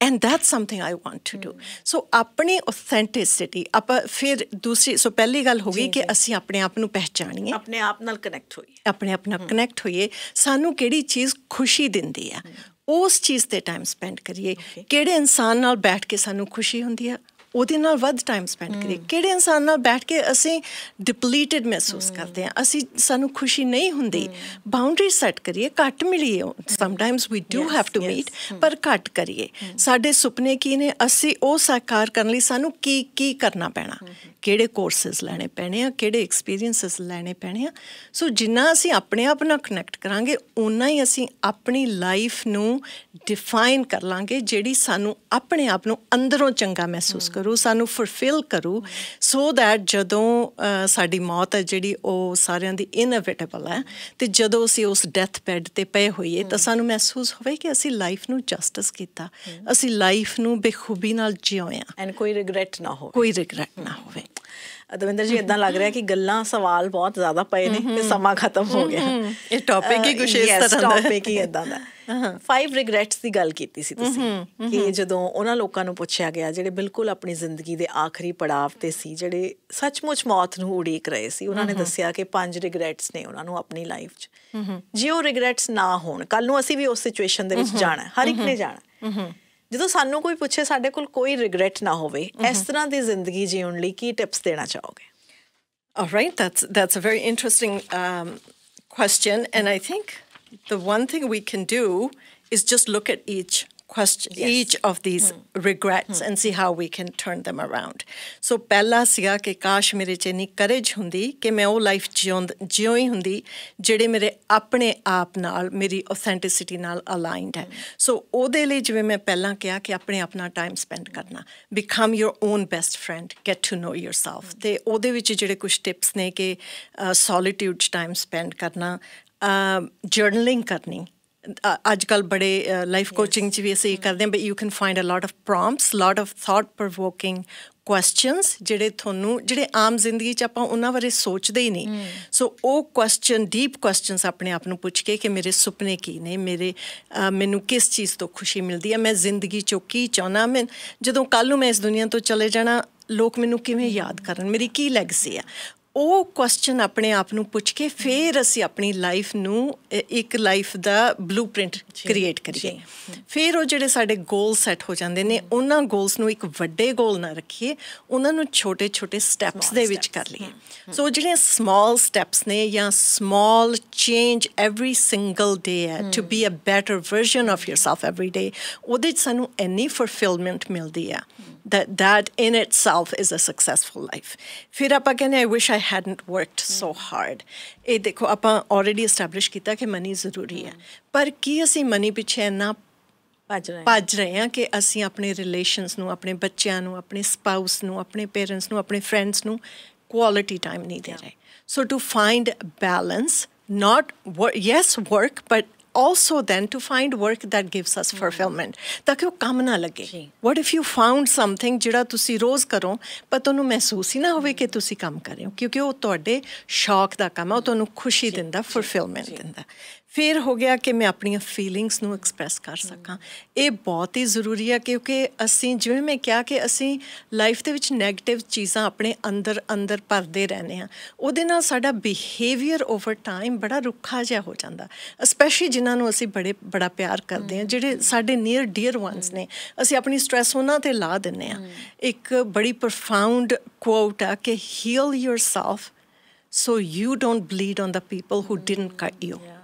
And that's something I want to do. Hmm. So, apne authenticity, apa fir dusri, so pehli gal hogi ki assi apne aap nu pehchaniye. Apne aap nal connect hoye. Apne aap nal connect hoye. Sanu kedi cheez khushi dindi hai. Mm. Os cheez time spent kariye. Kedi Kede insaan nal sanu khushi hundi ਉਹਦੇ ਨਾਲ ਵੱਧ time spend ਕਰੀਏ ਕਿਹੜੇ ਇਨਸਾਨ ਨਾਲ ਬੈਠ ਕੇ ਅਸੀਂ ਡਿਪਲੀਟਡ ਮਹਿਸੂਸ ਕਰਦੇ ਹਾਂ ਅਸੀਂ ਸਾਨੂੰ ਖੁਸ਼ੀ ਨਹੀਂ ਹੁੰਦੀ ਬਾਉਂਡਰੀ ਸੈੱਟ ਕਰੀਏ ਘੱਟ ਮਿਲੀਏ sometimes we do have to meet ਪਰ ਘੱਟ ਕਰੀਏ ਸਾਡੇ ਸੁਪਨੇ ਕੀ ਨੇ ਅਸੀਂ ਉਹ ਸਾਕਾਰ ਕਰਨ ਲਈ ਸਾਨੂੰ ਕੀ ਕੀ ਕਰਨਾ ਪੈਣਾ ਕਿਹੜੇ ਕੋਰਸਸ ਲੈਣੇ ਪੈਣੇ ਆ ਕਿਹੜੇ ਐਕਸਪੀਰੀਐਂਸਸ ਲੈਣੇ ਪੈਣੇ ਆ ਸੋ ਜਿੰਨਾ ਅਸੀਂ ਆਪਣੇ ਆਪ ਨਾਲ ਕਨੈਕਟ ਕਰਾਂਗੇ ਉਨਾ ਹੀ ਅਸੀਂ ਆਪਣੀ ਲਾਈਫ ਨੂੰ ਡਿਫਾਈਨ ਕਰ ਲਾਂਗੇ ਜਿਹੜੀ ਸਾਨੂੰ ਆਪਣੇ ਆਪ ਨੂੰ ਅੰਦਰੋਂ ਚੰਗਾ ਮਹਿਸੂਸ ਕਰ ਕਰੂ ਸਾਨੂੰ ਫੁਲਫਿਲ ਕਰੂ ਸੋ ਦੈਟ ਜਦੋਂ ਸਾਡੀ ਮੌਤ ਹੈ ਜਿਹੜੀ ਉਹ ਸਾਰਿਆਂ ਦੀ ਇਨਵਿਟੇਬਲ ਹੈ ਤੇ ਜਦੋਂ ਅਸੀਂ ਉਸ ਡੈਥ ਬੈਡ ਤੇ ਪਏ ਹੋਈਏ ਤਾਂ ਸਾਨੂੰ ਮਹਿਸੂਸ ਹੋਵੇ ਕਿ ਅਸੀਂ ਲਾਈਫ ਨੂੰ ਜਸਟਿਸ ਕੀਤਾ ਅਸੀਂ ਲਾਈਫ ਨੂੰ ਬੇਖੂਬੀ ਨਾਲ ਜਿਉਇਆ ਐਂਡ ਕੋਈ ਰਿਗਰੈਟ ਨਾ ਹੋਵੇ ਕੋਈ ਰਿਗਰੈਟ ਨਾ ਹੋਵੇ ਦਵਿੰਦਰ ਜੀ ਇਦਾਂ ਲੱਗ ਰਿਹਾ ਕਿ ਗੱਲਾਂ ਸਵਾਲ ਬਹੁਤ ਜ਼ਿਆਦਾ ਪਏ ਨੇ ਤੇ ਸਮਾਂ ਖਤਮ ਹੋ ਗਿਆ ਇਹ ਟੌਪਿਕ ਹੀ ਕੁਛ ਇਸ ਤਰ੍ਹਾਂ ਦਾ ਟੌਪਿਕ ਹੀ ਇਦਾਂ ਦਾ ਫਾਈਵ ਰਿਗਰੈਟਸ ਦੀ ਗੱਲ ਕੀਤੀ ਸੀ ਤੁਸੀਂ ਕਿ ਜਦੋਂ ਉਹਨਾਂ ਲੋਕਾਂ ਨੂੰ ਪੁੱਛਿਆ ਗਿਆ ਜਿਹੜੇ ਬਿਲਕੁਲ ਆਪਣੀ ਜ਼ਿੰਦਗੀ ਦੇ ਆਖਰੀ ਪੜਾਅ ਤੇ ਸੀ ਜਿਹੜੇ ਸੱਚਮੁੱਚ ਮੌਤ ਨੂੰ ਉਡੀਕ ਰਹੇ ਸੀ ਉਹਨਾਂ ਨੇ ਦੱਸਿਆ ਕਿ ਪੰਜ ਰਿਗਰੈਟਸ ਨੇ ਉਹਨਾਂ ਨੂੰ ਆਪਣੀ ਲਾਈਫ 'ਚ ਜੇ ਉਹ ਰਿਗਰੈਟਸ ਨਾ ਹੋਣ ਕੱਲ ਨੂੰ ਅਸੀਂ ਵੀ ਉਸ ਸਿਚੁਏਸ਼ਨ ਦੇ ਵਿੱਚ ਜਾਣਾ ਹਰ ਇੱਕ ਨੇ ਜਾਣਾ ਜਦੋਂ ਸਾਨੂੰ ਕੋਈ ਪੁੱਛੇ ਸਾਡੇ ਕੋਲ ਕੋਈ ਰਿਗਰੈਟ ਨਾ ਹੋਵੇ ਇਸ ਤਰ੍ਹਾਂ ਦੀ ਜ਼ਿੰਦਗੀ ਜਿਉਣ ਲਈ ਕੀ ਟਿਪਸ ਦੇਣਾ ਚਾਹੋਗੇ alright that's that's a very interesting question and i think the one thing we can do is just look at each question yes. each of these hmm. regrets hmm. and see how we can turn them around so ਪਹਿਲਾ ਸੀਗਾ ਕਿ ਕਾਸ਼ ਮੇਰੇ 'ਚ ਇਨੀ craze ਹੁੰਦੀ ਕਿ ਮੈਂ ਉਹ ਲਾਈਫ ਜਿਉਈ ਹੁੰਦੀ ਜਿਹੜੇ ਮੇਰੇ ਆਪਣੇ ਆਪ ਨਾਲ ਮੇਰੀ ਆਥੈਂਟਿਸਿਟੀ ਨਾਲ ਅਲਾਈਨਡ ਹੈ ਸੋ hmm. ਉਹਦੇ ਲਈ ਜਿਵੇਂ ਮੈਂ ਪਹਿਲਾਂ ਕਿਹਾ ਕਿ ਆਪਣੇ ਆਪਣਾ ਟਾਈਮ ਸਪੈਂਡ ਕਰਨਾ become your own best friend get to know yourself ਤੇ ਉਹਦੇ ਵਿੱਚ ਜਿਹੜੇ ਕੁਝ ਟਿਪਸ ਨੇ ਕਿ ਸੋਲਿਟਿਊਡ ਟਾਈਮ ਸਪੈਂਡ ਕਰਨਾ ਜਰਨਲਿੰਗ ਕਰਨੀ ਅੱਜ ਕੱਲ ਬੜੇ ਲਾਈਫ ਕੋਚਿੰਗ ਚ ਵੀ ਅਸੀਂ ਇਹ ਕਰਦੇ ਹਾਂ but you can find a lot of prompts lot of thought provoking questions ਜਿਹੜੇ ਤੁਹਾਨੂੰ ਜਿਹੜੇ ਆਮ ਜ਼ਿੰਦਗੀ 'ਚ ਆਪਾਂ ਉਹਨਾਂ ਬਾਰੇ ਸੋਚਦੇ ਹੀ ਨਹੀਂ ਸੋ ਉਹ ਕੁਐਸਚਨ ਡੀਪ ਕੁਐਸਚਨਸ ਆਪਣੇ ਆਪ ਨੂੰ ਪੁੱਛ ਕੇ ਕਿ ਮੇਰੇ ਸੁਪਨੇ ਕੀ ਨੇ ਮੇਰੇ ਮੈਨੂੰ ਕਿਸ ਚੀਜ਼ ਤੋਂ ਖੁਸ਼ੀ ਮਿਲਦੀ ਹੈ ਮੈਂ ਜ਼ਿੰਦਗੀ 'ਚੋਂ ਕੀ ਚਾਹਨਾ ਮੈਂ ਜਦੋਂ ਕੱਲ ਨੂੰ ਮੈਂ ਇਸ ਦੁਨੀਆ ਤੋਂ ਚਲੇ ਜਾਣਾ ਲੋਕ ਮੈਨੂੰ ਕਿਵੇਂ ਯਾਦ ਕਰਨ ਮੇਰੀ ਕੀ ਲੈਗਸੀ ਆ ਉਹ ਕੁਐਸਚਨ ਆਪਣੇ ਆਪ ਨੂੰ ਪੁੱਛ ਕੇ ਫਿਰ ਅਸੀਂ ਆਪਣੀ ਲਾਈਫ ਨੂੰ ਇੱਕ ਲਾਈਫ ਦਾ ਬਲੂਪ੍ਰਿੰਟ ਕ੍ਰੀਏਟ ਕਰੀਏ ਫਿਰ ਉਹ ਜਿਹੜੇ ਸਾਡੇ ਗੋਲ ਸੈੱਟ ਹੋ ਜਾਂਦੇ ਨੇ ਉਹਨਾਂ ਗੋਲਸ ਨੂੰ ਇੱਕ ਵੱਡੇ ਗੋਲ ਨਾ ਰੱਖੀਏ ਉਹਨਾਂ ਨੂੰ ਛੋਟੇ-ਛੋਟੇ ਸਟੈਪਸ ਦੇ ਵਿੱਚ ਕਰ ਲਈਏ ਸੋ ਜਿਹੜੇ ਸਮਾਲ ਸਟੈਪਸ ਨੇ ਜਾਂ small change every single day ਹੈ to be a better version of yourself every day ਉਹਦੇ ਚ ਸਾਨੂੰ ਐਨੀ ਫੁਲਫਿਲਮੈਂਟ ਮਿਲਦੀ ਆ that that in itself is a successful life ਫਿਰ ਆਪਾਂ ਕਹਿੰਦੇ ਆਈ ਵਿਸ਼ ਹੈਡਨਟ ਵਰਕਡ ਸੋ ਹਾਰਡ ਇਹ ਦੇਖੋ ਆਪਾਂ ਆਲਰੇਡੀ ਐਸਟੈਬਲਿਸ਼ ਕੀਤਾ ਕਿ ਮਨੀ ਜ਼ਰੂਰੀ ਹੈ mm. ਪਰ ਕੀ ਅਸੀਂ ਮਨੀ ਪਿੱਛੇ ਇੰਨਾ ਭੱਜ ਰਹੇ ਹਾਂ ਭੱਜ ਰਹੇ ਹਾਂ ਕਿ ਅਸੀਂ ਆਪਣੇ ਰਿਲੇਸ਼ਨਸ ਨੂੰ ਆਪਣੇ ਬੱਚਿਆਂ ਨੂੰ ਆਪਣੇ ਸਪਾਊਸ ਨੂੰ ਆਪਣੇ ਪੇਰੈਂਟਸ ਨੂੰ ਆਪਣੇ ਫਰੈਂਡਸ ਨੂੰ ਕੁਆਲਿਟੀ ਟਾਈਮ ਨਹੀਂ ਦੇ ਰਹੇ so to find balance not work yes work but also then to find work that gives us fulfillment ਤਾਂ ਕਿ ਉਹ ਕੰਮ ਨਾ ਲੱਗੇ what if you found something ਜਿਹੜਾ ਤੁਸੀਂ ਰੋਜ਼ ਕਰੋ ਪਰ ਤੁਹਾਨੂੰ ਮਹਿਸੂਸ ਹੀ ਨਾ ਹੋਵੇ ਕਿ ਤੁਸੀਂ ਕੰਮ ਕਰ ਰਹੇ ਹੋ ਕਿਉਂਕਿ ਉਹ ਤੁਹਾਡੇ ਸ਼ੌਕ ਦਾ ਕੰਮ ਹੈ ਉਹ ਤੁਹਾਨੂੰ ਖੁਸ਼ੀ ਦਿੰਦਾ fulfillment ਦਿੰਦਾ ਫਿਰ ਹੋ ਗਿਆ ਕਿ ਮੈਂ ਆਪਣੀਆਂ ਫੀਲਿੰਗਸ ਨੂੰ ਐਕਸਪ੍ਰੈਸ ਕਰ ਸਕਾਂ ਇਹ ਬਹੁਤ ਹੀ ਜ਼ਰੂਰੀ ਹੈ ਕਿਉਂਕਿ ਅਸੀਂ ਜਿਵੇਂ ਮੈਂ ਕਿਹਾ ਕਿ ਅਸੀਂ ਲਾਈਫ ਦੇ ਵਿੱਚ 네ਗੇਟਿਵ ਚੀਜ਼ਾਂ ਆਪਣੇ ਅੰਦਰ ਅੰਦਰ ਭਰਦੇ ਰਹਿੰਦੇ ਆ ਉਹਦੇ ਨਾਲ ਸਾਡਾ ਬਿਹੇਵੀਅਰ ਓਵਰ ਟਾਈਮ ਬੜਾ ਰੁੱਖਾ ਜਿਹਾ ਹੋ ਜਾਂਦਾ ਸਪੈਸ਼ਲੀ ਜਿਨ੍ਹਾਂ ਨੂੰ ਅਸੀਂ ਬੜੇ ਬੜਾ ਪਿਆਰ ਕਰਦੇ ਆ ਜਿਹੜੇ ਸਾਡੇ ਨੀਅਰ ਡੀਅਰ ਵਨਸ ਨੇ ਅਸੀਂ ਆਪਣੀ ਸਟ्रेस ਉਹਨਾਂ ਤੇ ਲਾ ਦਿੰਨੇ ਆ ਇੱਕ ਬੜੀ ਪ੍ਰੋਫਾਊਂਡ ਕੋਟ ਆ ਕਿ heal yourself so you don't bleed on the people who didn't cut you yeah.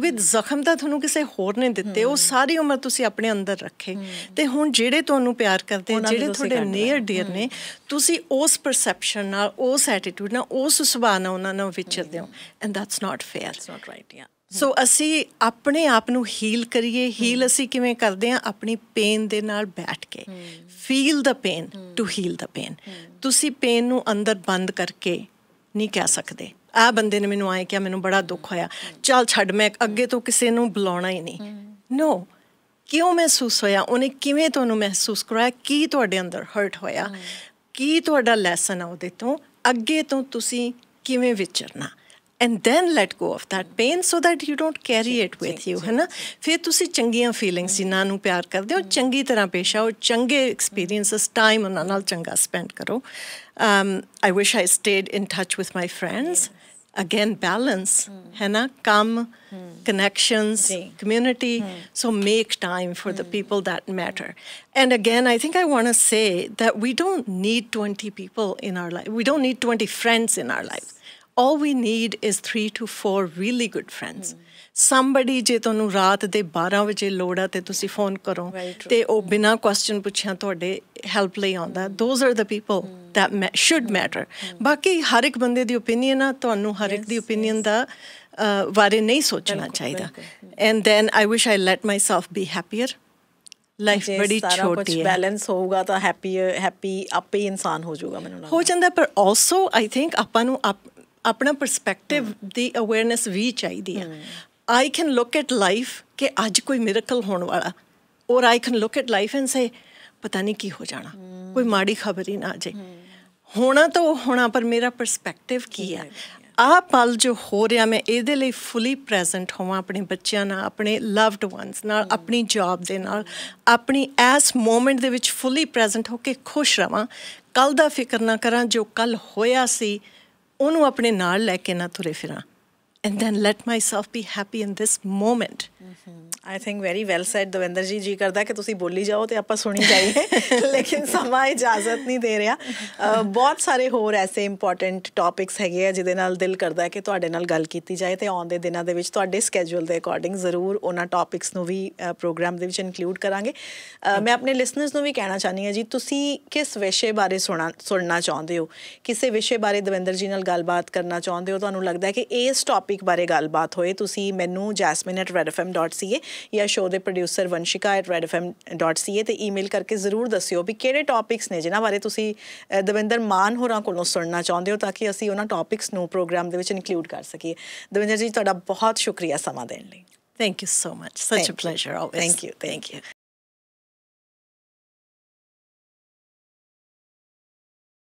ਕਿਉਂਕਿ ਜ਼ਖਮ ਤਾਂ ਤੁਹਾਨੂੰ ਕਿਸੇ ਹੋਰ ਨੇ ਦਿੱਤੇ ਉਹ ਸਾਰੀ ਉਮਰ ਤੁਸੀਂ ਆਪਣੇ ਅੰਦਰ ਰੱਖੇ ਤੇ ਹੁਣ ਜਿਹੜੇ ਤੁਹਾਨੂੰ ਪਿਆਰ ਕਰਦੇ ਜਿਹੜੇ ਤੁਹਾਡੇ ਨੀਅਰ ਡੀਅਰ ਨੇ ਤੁਸੀਂ ਉਸ ਪਰਸੈਪਸ਼ਨ ਨਾਲ ਉਸ ਐਟੀਟਿਊਡ ਨਾਲ ਉਸ ਸੁਭਾਅ ਨਾਲ ਉਹਨਾਂ ਨਾਲ ਵਿਚਰਦੇ ਹੋ and that's not fair it's not right yeah so ਅਸੀਂ ਆਪਣੇ ਆਪ ਨੂੰ ਹੀਲ ਕਰੀਏ ਹੀਲ ਅਸੀਂ ਕਿਵੇਂ ਕਰਦੇ ਆ ਆਪਣੀ ਪੇਨ ਦੇ ਨਾਲ ਬੈਠ ਕੇ feel the pain to heal the pain ਤੁਸੀਂ ਪੇਨ ਨੂੰ ਅੰਦਰ ਬੰਦ ਕਰਕੇ ਨਹੀਂ ਕਹਿ ਸਕਦੇ ਆ ਬੰਦੇ ਨੇ ਮੈਨੂੰ ਆਏ ਕਿ ਮੈਨੂੰ ਬੜਾ ਦੁੱਖ ਹੋਇਆ ਚੱਲ ਛੱਡ ਮੈਂ ਅੱਗੇ ਤੋਂ ਕਿਸੇ ਨੂੰ ਬੁਲਾਉਣਾ ਹੀ ਨਹੀਂ ਨੋ ਕਿਉਂ ਮਹਿਸੂਸ ਹੋਇਆ ਉਹਨੇ ਕਿਵੇਂ ਤੁਹਾਨੂੰ ਮਹਿਸੂਸ ਕਰਾਇਆ ਕੀ ਤੁਹਾਡੇ ਅੰਦਰ ਹਰਟ ਹੋਇਆ ਕੀ ਤੁਹਾਡਾ ਲੈਸਨ ਆ ਉਹਦੇ ਤੋਂ ਅੱਗੇ ਤੋਂ ਤੁਸੀਂ ਕਿਵੇਂ ਵਿਚਰਨਾ and then let go of that pain so that you don't carry it with you ਹੈਨਾ ਫਿਰ ਤੁਸੀਂ ਚੰਗੀਆਂ ਫੀਲਿੰਗਸ ਇਹਨਾਂ ਨੂੰ ਪਿਆਰ ਕਰਦੇ ਹੋ ਚੰਗੀ ਤਰ੍ਹਾਂ ਪੇਸ਼ ਆਓ ਚੰਗੇ ਐਕਸਪੀਰੀਐਂਸਸ ਟਾਈਮ ਉਹਨਾਂ ਨਾਲ ਚੰਗਾ ਸਪੈਂਡ ਕਰੋ um i wish i stayed in touch with my friends yeah. Again, balance. है hmm. come hmm. connections, community. Hmm. So make time for the people that matter. And again, I think I want to say that we don't need 20 people in our life. We don't need 20 friends in our life. All we need is three to four really good friends. Somebody ਜੇ ਤੁਹਾਨੂੰ ਰਾਤ ਦੇ 12 ਵਜੇ ਲੋੜ ਆ ਤੇ ਤੁਸੀਂ phone ਕਰੋ ਤੇ ਉਹ ਬਿਨਾ ਕੁਐਸਚਨ ਪੁੱਛਿਆ ਤੁਹਾਡੇ ਹੈਲਪ ਲਈ ਆਉਂਦਾ those are the people that should matter hmm. ਬਾਕੀ ਹਰ ਇੱਕ ਬੰਦੇ ਦੀ opinion ਆ ਤੁਹਾਨੂੰ ਹਰ ਇੱਕ ਦੀ opinion ਦਾ ਵਾਰੇ ਨਹੀਂ ਸੋਚਣਾ ਚਾਹੀਦਾ and then I wish I let myself be happier life ਬੜੀ ਛੋਟੀ ਹੈ ਸਾਰਾ ਕੁਝ ਬੈਲੈਂਸ ਹੋਊਗਾ ਤਾਂ ਹੈਪੀ ਹੈਪੀ ਆਪੇ ਇਨਸਾਨ ਹੋ ਜਾਊਗਾ ਮੈਨੂੰ ਲੱਗਦਾ ਹੋ ਜਾਂਦਾ ਪਰ ਆਲਸੋ ਆਈ ਥਿੰਕ ਆਪਾਂ ਨੂੰ ਆਪਣਾ ਪਰਸਪੈਕਟਿਵ hmm. ਦੀ ਅਵੇਅਰਨੈਸ ਵੀ ਚਾਹੀਦੀ ਹੈ hmm. I can look at life ਕਿ ਅੱਜ ਕੋਈ ਮਿਰਕਲ ਹੋਣ ਵਾਲਾ or I can look at life and say ਪਤਾ ਨਹੀਂ ਕੀ ਹੋ ਜਾਣਾ ਕੋਈ ਮਾੜੀ ਖਬਰ ਹੀ ਨਾ ਆ ਜਾਏ ਹੋਣਾ ਤਾਂ ਹੋਣਾ ਪਰ ਮੇਰਾ ਪਰਸਪੈਕਟਿਵ ਕੀ ਆ ਆਹ ਪਲ ਜੋ ਹੋ ਰਿਹਾ ਮੈਂ ਇਹਦੇ ਲਈ ਫੁੱਲੀ ਪ੍ਰੈਜ਼ੈਂਟ ਹੋਵਾਂ ਆਪਣੇ ਬੱਚਿਆਂ ਨਾਲ ਆਪਣੇ ਲਵਡ ਵਨਸ ਨਾਲ ਆਪਣੀ ਜੌਬ ਦੇ ਨਾਲ ਆਪਣੀ ਐਸ ਮੂਮੈਂਟ ਦੇ ਵਿੱਚ ਫੁੱਲੀ ਪ੍ਰੈਜ਼ੈਂਟ ਹੋ ਕੇ ਖੁਸ਼ ਰਵਾਂ ਕੱਲ ਦਾ ਫਿਕਰ ਨਾ ਕਰਾਂ ਜੋ ਕੱਲ ਹੋਇਆ ਸੀ ਉਹਨੂੰ ਆਪਣੇ ਨਾਲ ਲੈ ਕੇ ਨਾ ਤੁਰੇ ਫਿਰਾਂ and then let myself be happy in this moment I think very well said Davinder ji ਜੀ ਕਰਦਾ ਕਿ ਤੁਸੀਂ ਬੋਲੀ ਜਾਓ ਤੇ ਆਪਾਂ ਸੁਣੀ ਜਾਈਏ ਲੇਕਿਨ ਸਮਾਂ ਇਜਾਜ਼ਤ ਨਹੀਂ ਦੇ ਰਿਹਾ ਬਹੁਤ ਸਾਰੇ ਹੋਰ ਐਸੇ ਇੰਪੋਰਟੈਂਟ ਟਾਪਿਕਸ ਹੈਗੇ ਆ ਜਿਹਦੇ ਨਾਲ ਦਿਲ ਕਰਦਾ ਹੈ ਕਿ ਤੁਹਾਡੇ ਨਾਲ ਗੱਲ ਕੀਤੀ ਜਾਏ ਤੇ ਆਉਣ ਦੇ ਦਿਨਾਂ ਦੇ ਵਿੱਚ ਤੁਹਾਡੇ ਸਕੇਜੂਲ ਦੇ ਅਕੋਰਡਿੰਗ ਜ਼ਰੂਰ ਉਹਨਾਂ ਟਾਪਿਕਸ ਨੂੰ ਵੀ ਪ੍ਰੋਗਰਾਮ ਦੇ ਵਿੱਚ ਇਨਕਲੂਡ ਕਰਾਂਗੇ ਮੈਂ ਆਪਣੇ ਲਿਸਨਰਸ ਨੂੰ ਵੀ ਕਹਿਣਾ ਚਾਹਨੀ ਹਾਂ ਜੀ ਤੁਸੀਂ ਕਿਸ ਵਿਸ਼ੇ ਬਾਰੇ ਸੁਣਾ ਸੁਣਨਾ ਚਾਹੁੰਦੇ ਹੋ ਕਿਸੇ ਵਿਸ਼ੇ ਬਾਰੇ ਦਵਿੰਦਰ ਜੀ ਨਾਲ ਗੱਲਬਾਤ ਕਰਨਾ ਚਾਹੁੰਦੇ ਹੋ ਤੁਹਾਨੂੰ ਲੱਗਦਾ ਹੈ ਕਿ ਇਸ ਟਾਪਿਕ ਟੌਪਿਕ ਬਾਰੇ ਗੱਲਬਾਤ ਹੋਏ ਤੁਸੀਂ ਮੈਨੂੰ jasmine@redfm.ca ਜਾਂ ਸ਼ੋਅ ਦੇ ਪ੍ਰੋਡਿਊਸਰ vanshika@redfm.ca ਤੇ ਈਮੇਲ ਕਰਕੇ ਜ਼ਰੂਰ ਦੱਸਿਓ ਵੀ ਕਿਹੜੇ ਟੌਪਿਕਸ ਨੇ ਜਿਨ੍ਹਾਂ ਬਾਰੇ ਤੁਸੀਂ ਦਵਿੰਦਰ ਮਾਨ ਹੋਰਾਂ ਕੋਲੋਂ ਸੁਣਨਾ ਚਾਹੁੰਦੇ ਹੋ ਤਾਂ ਕਿ ਅਸੀਂ ਉਹਨਾਂ ਟੌਪਿਕਸ ਨੂੰ ਪ੍ਰੋਗਰਾਮ ਦੇ ਵਿੱਚ ਇਨਕਲੂਡ ਕਰ ਸਕੀਏ ਦਵਿੰਦਰ ਜੀ ਤੁਹਾਡਾ ਬਹੁਤ ਸ਼ੁਕਰੀਆ ਸਮਾਂ ਦੇਣ ਲਈ Thank you so much. Such Thank a pleasure you. always. Thank you. Thank you.